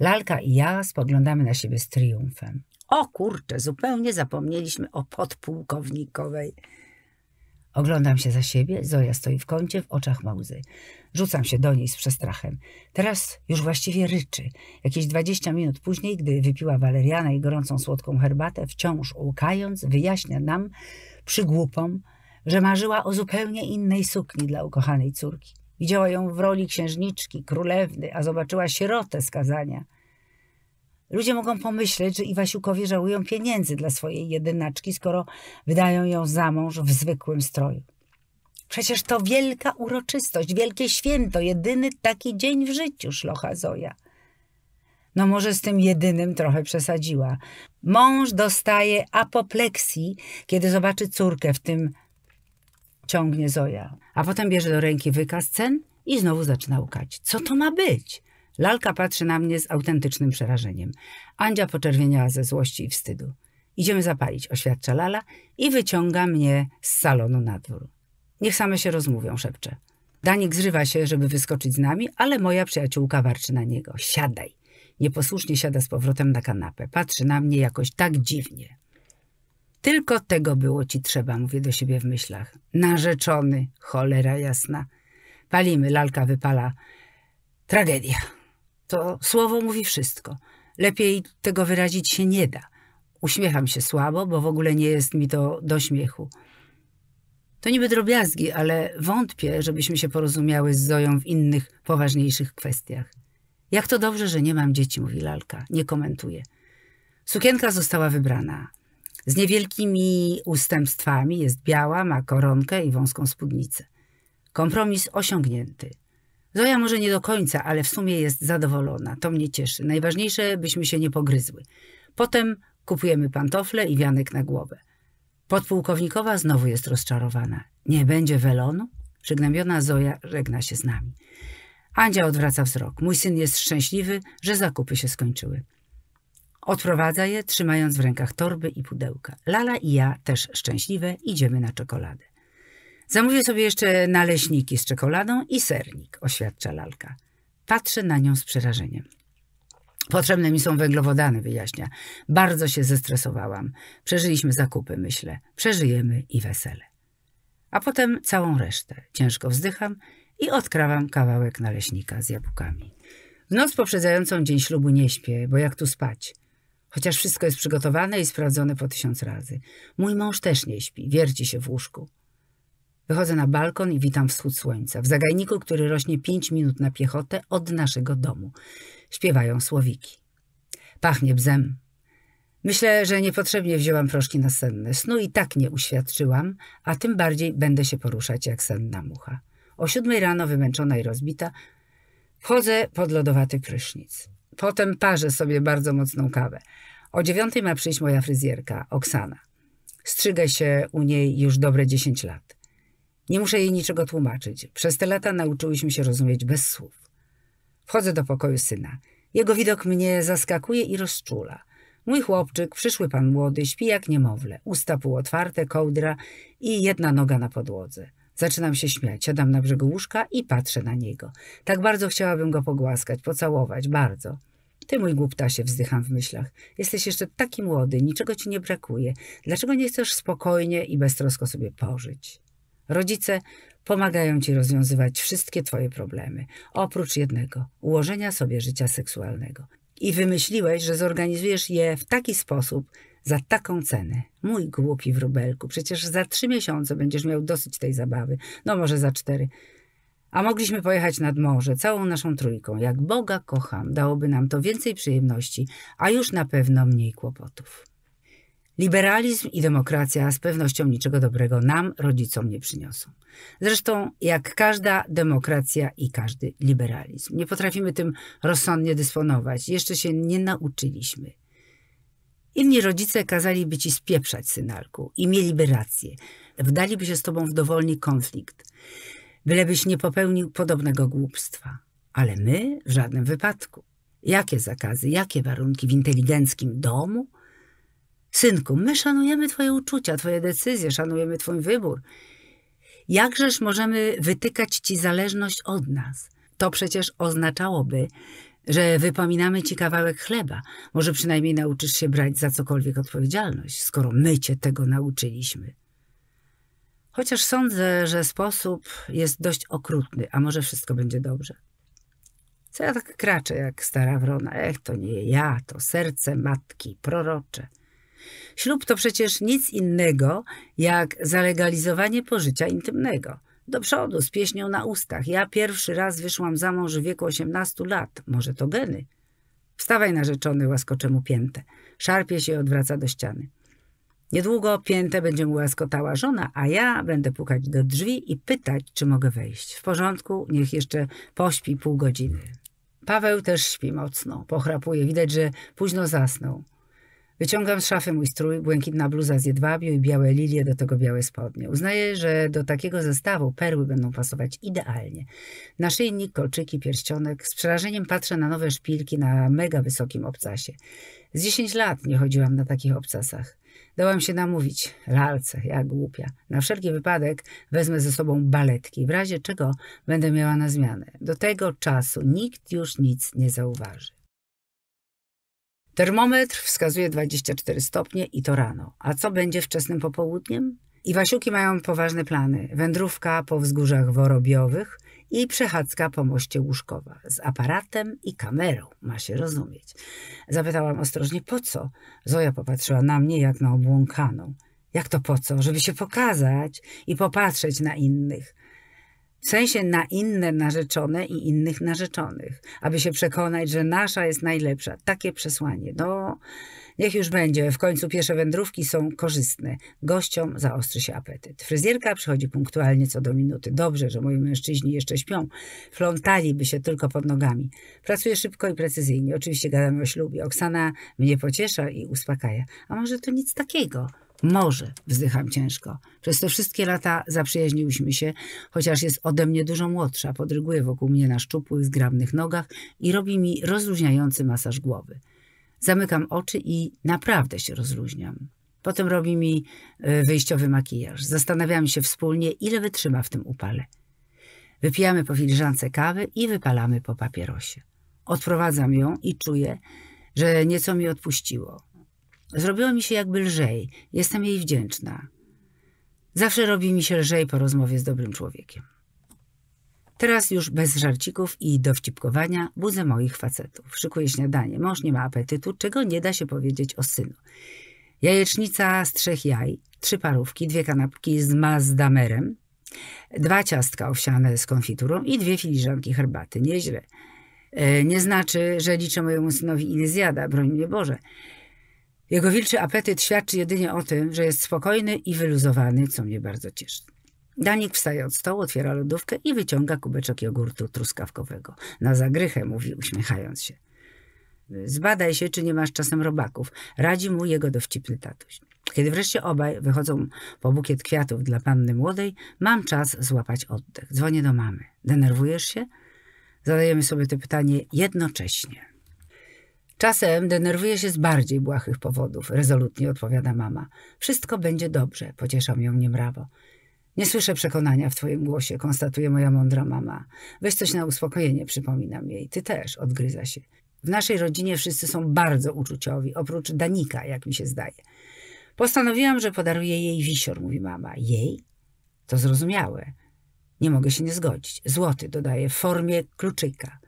Lalka i ja spoglądamy na siebie z triumfem. O kurczę, zupełnie zapomnieliśmy o podpułkownikowej. Oglądam się za siebie, Zoja stoi w kącie, w oczach małzy. Rzucam się do niej z przestrachem. Teraz już właściwie ryczy. Jakieś dwadzieścia minut później, gdy wypiła waleriana i gorącą słodką herbatę, wciąż łkając, wyjaśnia nam, przygłupom, że marzyła o zupełnie innej sukni dla ukochanej córki. Widziała ją w roli księżniczki, królewny, a zobaczyła sierotę skazania – Ludzie mogą pomyśleć, że Iwasiukowie żałują pieniędzy dla swojej jedynaczki, skoro wydają ją za mąż w zwykłym stroju. Przecież to wielka uroczystość, wielkie święto, jedyny taki dzień w życiu, szlocha Zoja. No może z tym jedynym trochę przesadziła. Mąż dostaje apopleksji, kiedy zobaczy córkę w tym ciągnie Zoja. A potem bierze do ręki wykaz cen i znowu zaczyna łkać. Co to ma być? Lalka patrzy na mnie z autentycznym przerażeniem. Andzia poczerwieniała ze złości i wstydu. Idziemy zapalić, oświadcza Lala i wyciąga mnie z salonu na dwór. Niech same się rozmówią, szepcze. Danik zrywa się, żeby wyskoczyć z nami, ale moja przyjaciółka warczy na niego. Siadaj. Nieposłusznie siada z powrotem na kanapę. Patrzy na mnie jakoś tak dziwnie. Tylko tego było ci trzeba, mówię do siebie w myślach. Narzeczony, cholera jasna. Palimy, lalka wypala. Tragedia. To słowo mówi wszystko. Lepiej tego wyrazić się nie da. Uśmiecham się słabo, bo w ogóle nie jest mi to do śmiechu. To niby drobiazgi, ale wątpię, żebyśmy się porozumiały z Zoją w innych, poważniejszych kwestiach. Jak to dobrze, że nie mam dzieci, mówi lalka. Nie komentuje. Sukienka została wybrana. Z niewielkimi ustępstwami jest biała, ma koronkę i wąską spódnicę. Kompromis osiągnięty. Zoja może nie do końca, ale w sumie jest zadowolona. To mnie cieszy. Najważniejsze, byśmy się nie pogryzły. Potem kupujemy pantofle i wianek na głowę. Podpułkownikowa znowu jest rozczarowana. Nie będzie welonu? Przygnębiona Zoja żegna się z nami. Andzia odwraca wzrok. Mój syn jest szczęśliwy, że zakupy się skończyły. Odprowadza je, trzymając w rękach torby i pudełka. Lala i ja, też szczęśliwe, idziemy na czekoladę. Zamówię sobie jeszcze naleśniki z czekoladą i sernik, oświadcza lalka. Patrzę na nią z przerażeniem. Potrzebne mi są węglowodany, wyjaśnia. Bardzo się zestresowałam. Przeżyliśmy zakupy, myślę. Przeżyjemy i wesele. A potem całą resztę. Ciężko wzdycham i odkrawam kawałek naleśnika z jabłkami. W noc poprzedzającą dzień ślubu nie śpię, bo jak tu spać? Chociaż wszystko jest przygotowane i sprawdzone po tysiąc razy. Mój mąż też nie śpi, wierci się w łóżku. Wychodzę na balkon i witam wschód słońca. W zagajniku, który rośnie pięć minut na piechotę od naszego domu. Śpiewają słowiki. Pachnie bzem. Myślę, że niepotrzebnie wzięłam proszki senne. Snu i tak nie uświadczyłam, a tym bardziej będę się poruszać jak senna mucha. O siódmej rano, wymęczona i rozbita, wchodzę pod lodowaty prysznic. Potem parzę sobie bardzo mocną kawę. O dziewiątej ma przyjść moja fryzjerka, Oksana. Strzygę się u niej już dobre dziesięć lat. Nie muszę jej niczego tłumaczyć. Przez te lata nauczyłyśmy się rozumieć bez słów. Wchodzę do pokoju syna. Jego widok mnie zaskakuje i rozczula. Mój chłopczyk, przyszły pan młody, śpi jak niemowlę. Usta półotwarte, kołdra i jedna noga na podłodze. Zaczynam się śmiać, siadam na brzegu łóżka i patrzę na niego. Tak bardzo chciałabym go pogłaskać, pocałować, bardzo. Ty, mój głuptasie, wzdycham w myślach. Jesteś jeszcze taki młody, niczego ci nie brakuje. Dlaczego nie chcesz spokojnie i beztrosko sobie pożyć? Rodzice pomagają ci rozwiązywać wszystkie twoje problemy, oprócz jednego ułożenia sobie życia seksualnego. I wymyśliłeś, że zorganizujesz je w taki sposób, za taką cenę. Mój głupi wróbelku, przecież za trzy miesiące będziesz miał dosyć tej zabawy. No może za cztery. A mogliśmy pojechać nad morze, całą naszą trójką. Jak Boga kocham, dałoby nam to więcej przyjemności, a już na pewno mniej kłopotów. Liberalizm i demokracja z pewnością niczego dobrego nam, rodzicom, nie przyniosą. Zresztą, jak każda demokracja i każdy liberalizm. Nie potrafimy tym rozsądnie dysponować. Jeszcze się nie nauczyliśmy. Inni rodzice kazaliby ci spieprzać, synarku, i mieliby rację. Wdaliby się z tobą w dowolny konflikt, bylebyś nie popełnił podobnego głupstwa. Ale my w żadnym wypadku. Jakie zakazy, jakie warunki w inteligenckim domu – Synku, my szanujemy Twoje uczucia, Twoje decyzje, szanujemy Twój wybór. Jakżeż możemy wytykać Ci zależność od nas? To przecież oznaczałoby, że wypominamy Ci kawałek chleba. Może przynajmniej nauczysz się brać za cokolwiek odpowiedzialność, skoro my Cię tego nauczyliśmy. Chociaż sądzę, że sposób jest dość okrutny, a może wszystko będzie dobrze. Co ja tak kraczę jak stara wrona? Ech, to nie ja, to serce matki prorocze – Ślub to przecież nic innego jak zalegalizowanie pożycia intymnego. Do przodu, z pieśnią na ustach. Ja pierwszy raz wyszłam za mąż w wieku 18 lat. Może to geny. Wstawaj narzeczony, łaskoczemu mu piętę. Szarpie się i odwraca do ściany. Niedługo piętę będzie mu łaskotała żona, a ja będę pukać do drzwi i pytać, czy mogę wejść. W porządku, niech jeszcze pośpi pół godziny. Paweł też śpi mocno, pochrapuje. Widać, że późno zasnął. Wyciągam z szafy mój strój, błękitna bluza z jedwabiu i białe lilie, do tego białe spodnie. Uznaję, że do takiego zestawu perły będą pasować idealnie. Naszyjnik, kolczyki, pierścionek. Z przerażeniem patrzę na nowe szpilki na mega wysokim obcasie. Z 10 lat nie chodziłam na takich obcasach. Dałam się namówić. Lalce, jak głupia. Na wszelki wypadek wezmę ze sobą baletki, w razie czego będę miała na zmianę. Do tego czasu nikt już nic nie zauważy. Termometr wskazuje 24 stopnie i to rano. A co będzie wczesnym popołudniem? I Wasiuki mają poważne plany. Wędrówka po wzgórzach worobiowych i przechadzka po moście łóżkowa. Z aparatem i kamerą, ma się rozumieć. Zapytałam ostrożnie, po co? Zoja popatrzyła na mnie jak na obłąkaną. Jak to po co? Żeby się pokazać i popatrzeć na innych. W sensie na inne narzeczone i innych narzeczonych, aby się przekonać, że nasza jest najlepsza. Takie przesłanie. No, niech już będzie. W końcu piesze wędrówki są korzystne. Gościom zaostrzy się apetyt. Fryzjerka przychodzi punktualnie co do minuty. Dobrze, że moi mężczyźni jeszcze śpią. Flątaliby się tylko pod nogami. Pracuję szybko i precyzyjnie. Oczywiście gadamy o ślubie. Oksana mnie pociesza i uspokaja. A może to nic takiego? Może, wzdycham ciężko. Przez te wszystkie lata zaprzyjaźniłyśmy się, chociaż jest ode mnie dużo młodsza, podryguje wokół mnie na szczupłych, zgrabnych nogach i robi mi rozluźniający masaż głowy. Zamykam oczy i naprawdę się rozluźniam. Potem robi mi y, wyjściowy makijaż. Zastanawiamy się wspólnie, ile wytrzyma w tym upale. Wypijamy po filiżance kawy i wypalamy po papierosie. Odprowadzam ją i czuję, że nieco mi odpuściło. Zrobiło mi się jakby lżej. Jestem jej wdzięczna. Zawsze robi mi się lżej po rozmowie z dobrym człowiekiem. Teraz już bez żarcików i dowcipkowania budzę moich facetów. Szykuję śniadanie. Mąż nie ma apetytu, czego nie da się powiedzieć o synu. Jajecznica z trzech jaj, trzy parówki, dwie kanapki z mazdamerem, dwa ciastka owsiane z konfiturą i dwie filiżanki herbaty. Nieźle. E, nie znaczy, że liczę mojemu synowi ile zjada, broń mnie Boże. Jego wilczy apetyt świadczy jedynie o tym, że jest spokojny i wyluzowany, co mnie bardzo cieszy. Danik wstaje od stołu, otwiera lodówkę i wyciąga kubeczek jogurtu truskawkowego. Na zagrychę mówi, uśmiechając się. Zbadaj się, czy nie masz czasem robaków. Radzi mu jego dowcipny tatuś. Kiedy wreszcie obaj wychodzą po bukiet kwiatów dla panny młodej, mam czas złapać oddech. Dzwonię do mamy. Denerwujesz się? Zadajemy sobie to pytanie jednocześnie. Czasem denerwuje się z bardziej błahych powodów, rezolutnie odpowiada mama. Wszystko będzie dobrze, pocieszam ją niemrawo. Nie słyszę przekonania w twoim głosie, konstatuje moja mądra mama. Weź coś na uspokojenie, przypominam jej. Ty też, odgryza się. W naszej rodzinie wszyscy są bardzo uczuciowi, oprócz Danika, jak mi się zdaje. Postanowiłam, że podaruję jej wisior, mówi mama. Jej? To zrozumiałe. Nie mogę się nie zgodzić. Złoty, dodaje, w formie kluczyka.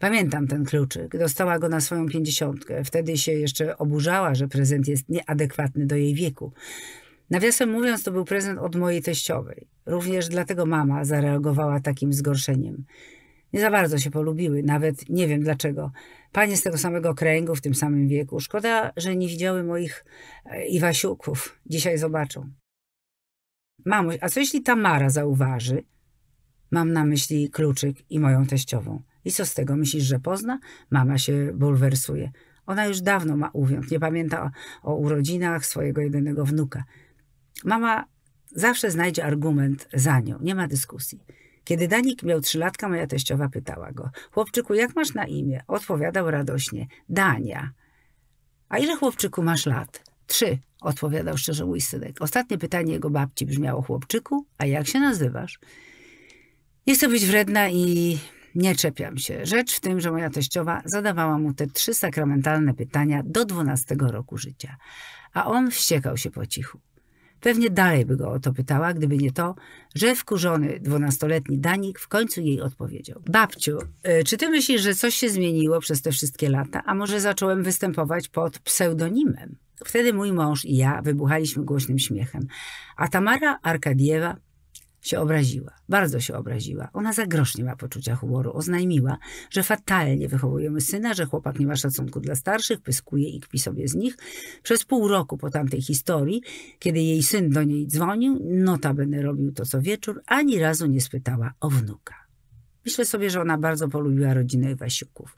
Pamiętam ten kluczyk. Dostała go na swoją pięćdziesiątkę. Wtedy się jeszcze oburzała, że prezent jest nieadekwatny do jej wieku. Nawiasem mówiąc, to był prezent od mojej teściowej. Również dlatego mama zareagowała takim zgorszeniem. Nie za bardzo się polubiły, nawet nie wiem dlaczego. Panie z tego samego kręgu, w tym samym wieku. Szkoda, że nie widziały moich e, Iwasiuków. Dzisiaj zobaczą. Mamuś, a co jeśli Tamara zauważy? Mam na myśli kluczyk i moją teściową. I co z tego? Myślisz, że pozna? Mama się bulwersuje. Ona już dawno ma uwiąd, nie pamięta o, o urodzinach swojego jedynego wnuka. Mama zawsze znajdzie argument za nią, nie ma dyskusji. Kiedy Danik miał trzy latka, moja teściowa pytała go: Chłopczyku, jak masz na imię? Odpowiadał radośnie: Dania. A ile chłopczyku masz lat? Trzy, odpowiadał szczerze Łysynek. Ostatnie pytanie jego babci brzmiało: Chłopczyku, a jak się nazywasz? Nie chcę być wredna i nie czepiam się. Rzecz w tym, że moja teściowa zadawała mu te trzy sakramentalne pytania do dwunastego roku życia, a on wściekał się po cichu. Pewnie dalej by go o to pytała, gdyby nie to, że wkurzony dwunastoletni Danik w końcu jej odpowiedział. Babciu, y, czy ty myślisz, że coś się zmieniło przez te wszystkie lata, a może zacząłem występować pod pseudonimem? Wtedy mój mąż i ja wybuchaliśmy głośnym śmiechem, a Tamara Arkadiewa się obraziła, bardzo się obraziła. Ona za grosz nie ma poczucia humoru. Oznajmiła, że fatalnie wychowujemy syna, że chłopak nie ma szacunku dla starszych, pyskuje i kpi sobie z nich. Przez pół roku po tamtej historii, kiedy jej syn do niej dzwonił, notabene robił to co wieczór, ani razu nie spytała o wnuka. Myślę sobie, że ona bardzo polubiła rodzinę wasiuków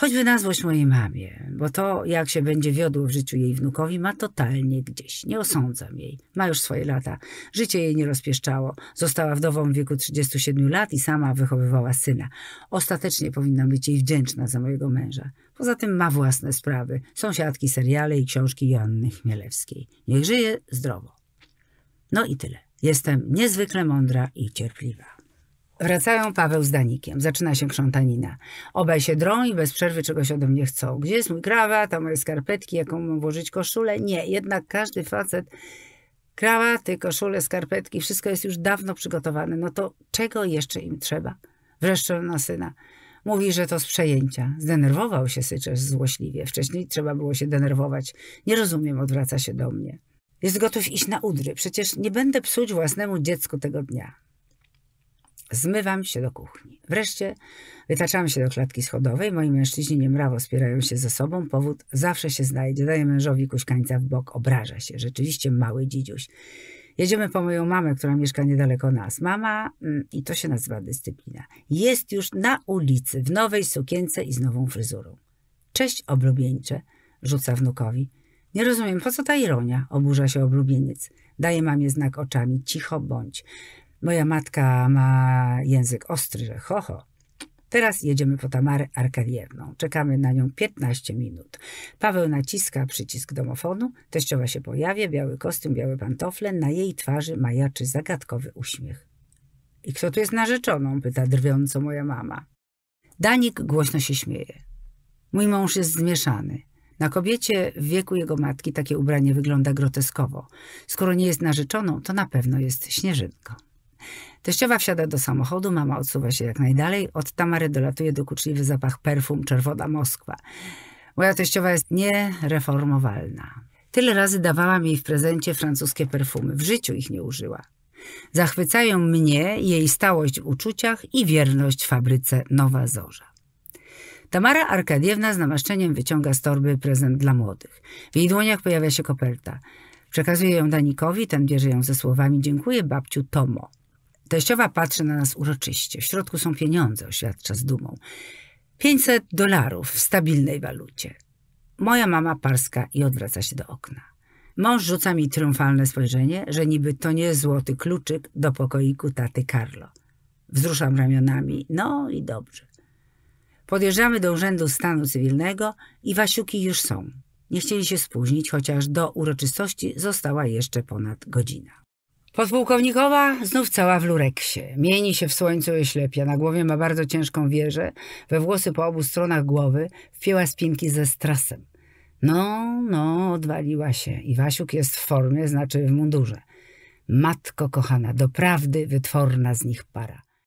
Choćby na złość mojej mamie, bo to, jak się będzie wiodło w życiu jej wnukowi, ma totalnie gdzieś. Nie osądzam jej. Ma już swoje lata. Życie jej nie rozpieszczało. Została wdową w wieku 37 lat i sama wychowywała syna. Ostatecznie powinna być jej wdzięczna za mojego męża. Poza tym ma własne sprawy. Sąsiadki, seriale i książki Joanny Chmielewskiej. Niech żyje zdrowo. No i tyle. Jestem niezwykle mądra i cierpliwa. Wracają Paweł z Danikiem. Zaczyna się krzątanina. Obaj się drą i bez przerwy czegoś ode mnie chcą. Gdzie jest mój krawat, a moje skarpetki, jaką mam włożyć koszulę? Nie, jednak każdy facet krawaty, koszule, skarpetki, wszystko jest już dawno przygotowane. No to czego jeszcze im trzeba? Wreszcie na syna. Mówi, że to z przejęcia. Zdenerwował się Syczesz złośliwie. Wcześniej trzeba było się denerwować. Nie rozumiem, odwraca się do mnie. Jest gotów iść na udry. Przecież nie będę psuć własnemu dziecku tego dnia. Zmywam się do kuchni. Wreszcie wytaczamy się do klatki schodowej. Moi mężczyźni niemrawo spierają się ze sobą. Powód zawsze się znajdzie. Daję mężowi kuśkańca w bok. Obraża się. Rzeczywiście mały dzidziuś. Jedziemy po moją mamę, która mieszka niedaleko nas. Mama, mm, i to się nazywa dyscyplina, jest już na ulicy, w nowej sukience i z nową fryzurą. Cześć, oblubieńcze, rzuca wnukowi. Nie rozumiem, po co ta ironia, oburza się oblubieniec. Daje mamie znak oczami, cicho bądź. Moja matka ma język ostry, że ho, ho. Teraz jedziemy po Tamarę Arkadiewną. Czekamy na nią 15 minut. Paweł naciska przycisk domofonu, teściowa się pojawia, biały kostium, białe pantofle, na jej twarzy majaczy zagadkowy uśmiech. I kto tu jest narzeczoną? pyta drwiąco moja mama. Danik głośno się śmieje. Mój mąż jest zmieszany. Na kobiecie w wieku jego matki takie ubranie wygląda groteskowo. Skoro nie jest narzeczoną, to na pewno jest śnieżynką. Teściowa wsiada do samochodu, mama odsuwa się jak najdalej. Od Tamary dolatuje dokuczliwy zapach perfum Czerwona Moskwa. Moja teściowa jest niereformowalna. Tyle razy dawałam jej w prezencie francuskie perfumy. W życiu ich nie użyła. Zachwycają mnie jej stałość w uczuciach i wierność fabryce Nowa Zorza. Tamara Arkadiewna z namaszczeniem wyciąga z torby prezent dla młodych. W jej dłoniach pojawia się koperta. Przekazuje ją Danikowi, ten bierze ją ze słowami dziękuję babciu Tomo. Teściowa patrzy na nas uroczyście. W środku są pieniądze, oświadcza z dumą. 500 dolarów w stabilnej walucie. Moja mama parska i odwraca się do okna. Mąż rzuca mi triumfalne spojrzenie, że niby to nie złoty kluczyk do pokoiku taty Carlo. Wzruszam ramionami. No i dobrze. Podjeżdżamy do Urzędu Stanu Cywilnego i Wasiuki już są. Nie chcieli się spóźnić, chociaż do uroczystości została jeszcze ponad godzina. Podpułkownikowa znów cała w lureksie. Mieni się w słońcu i ślepia. Na głowie ma bardzo ciężką wieżę. We włosy po obu stronach głowy wpięła spinki ze strasem. No, no, odwaliła się. Iwasiuk jest w formie, znaczy w mundurze. Matko kochana, doprawdy wytworna z nich para.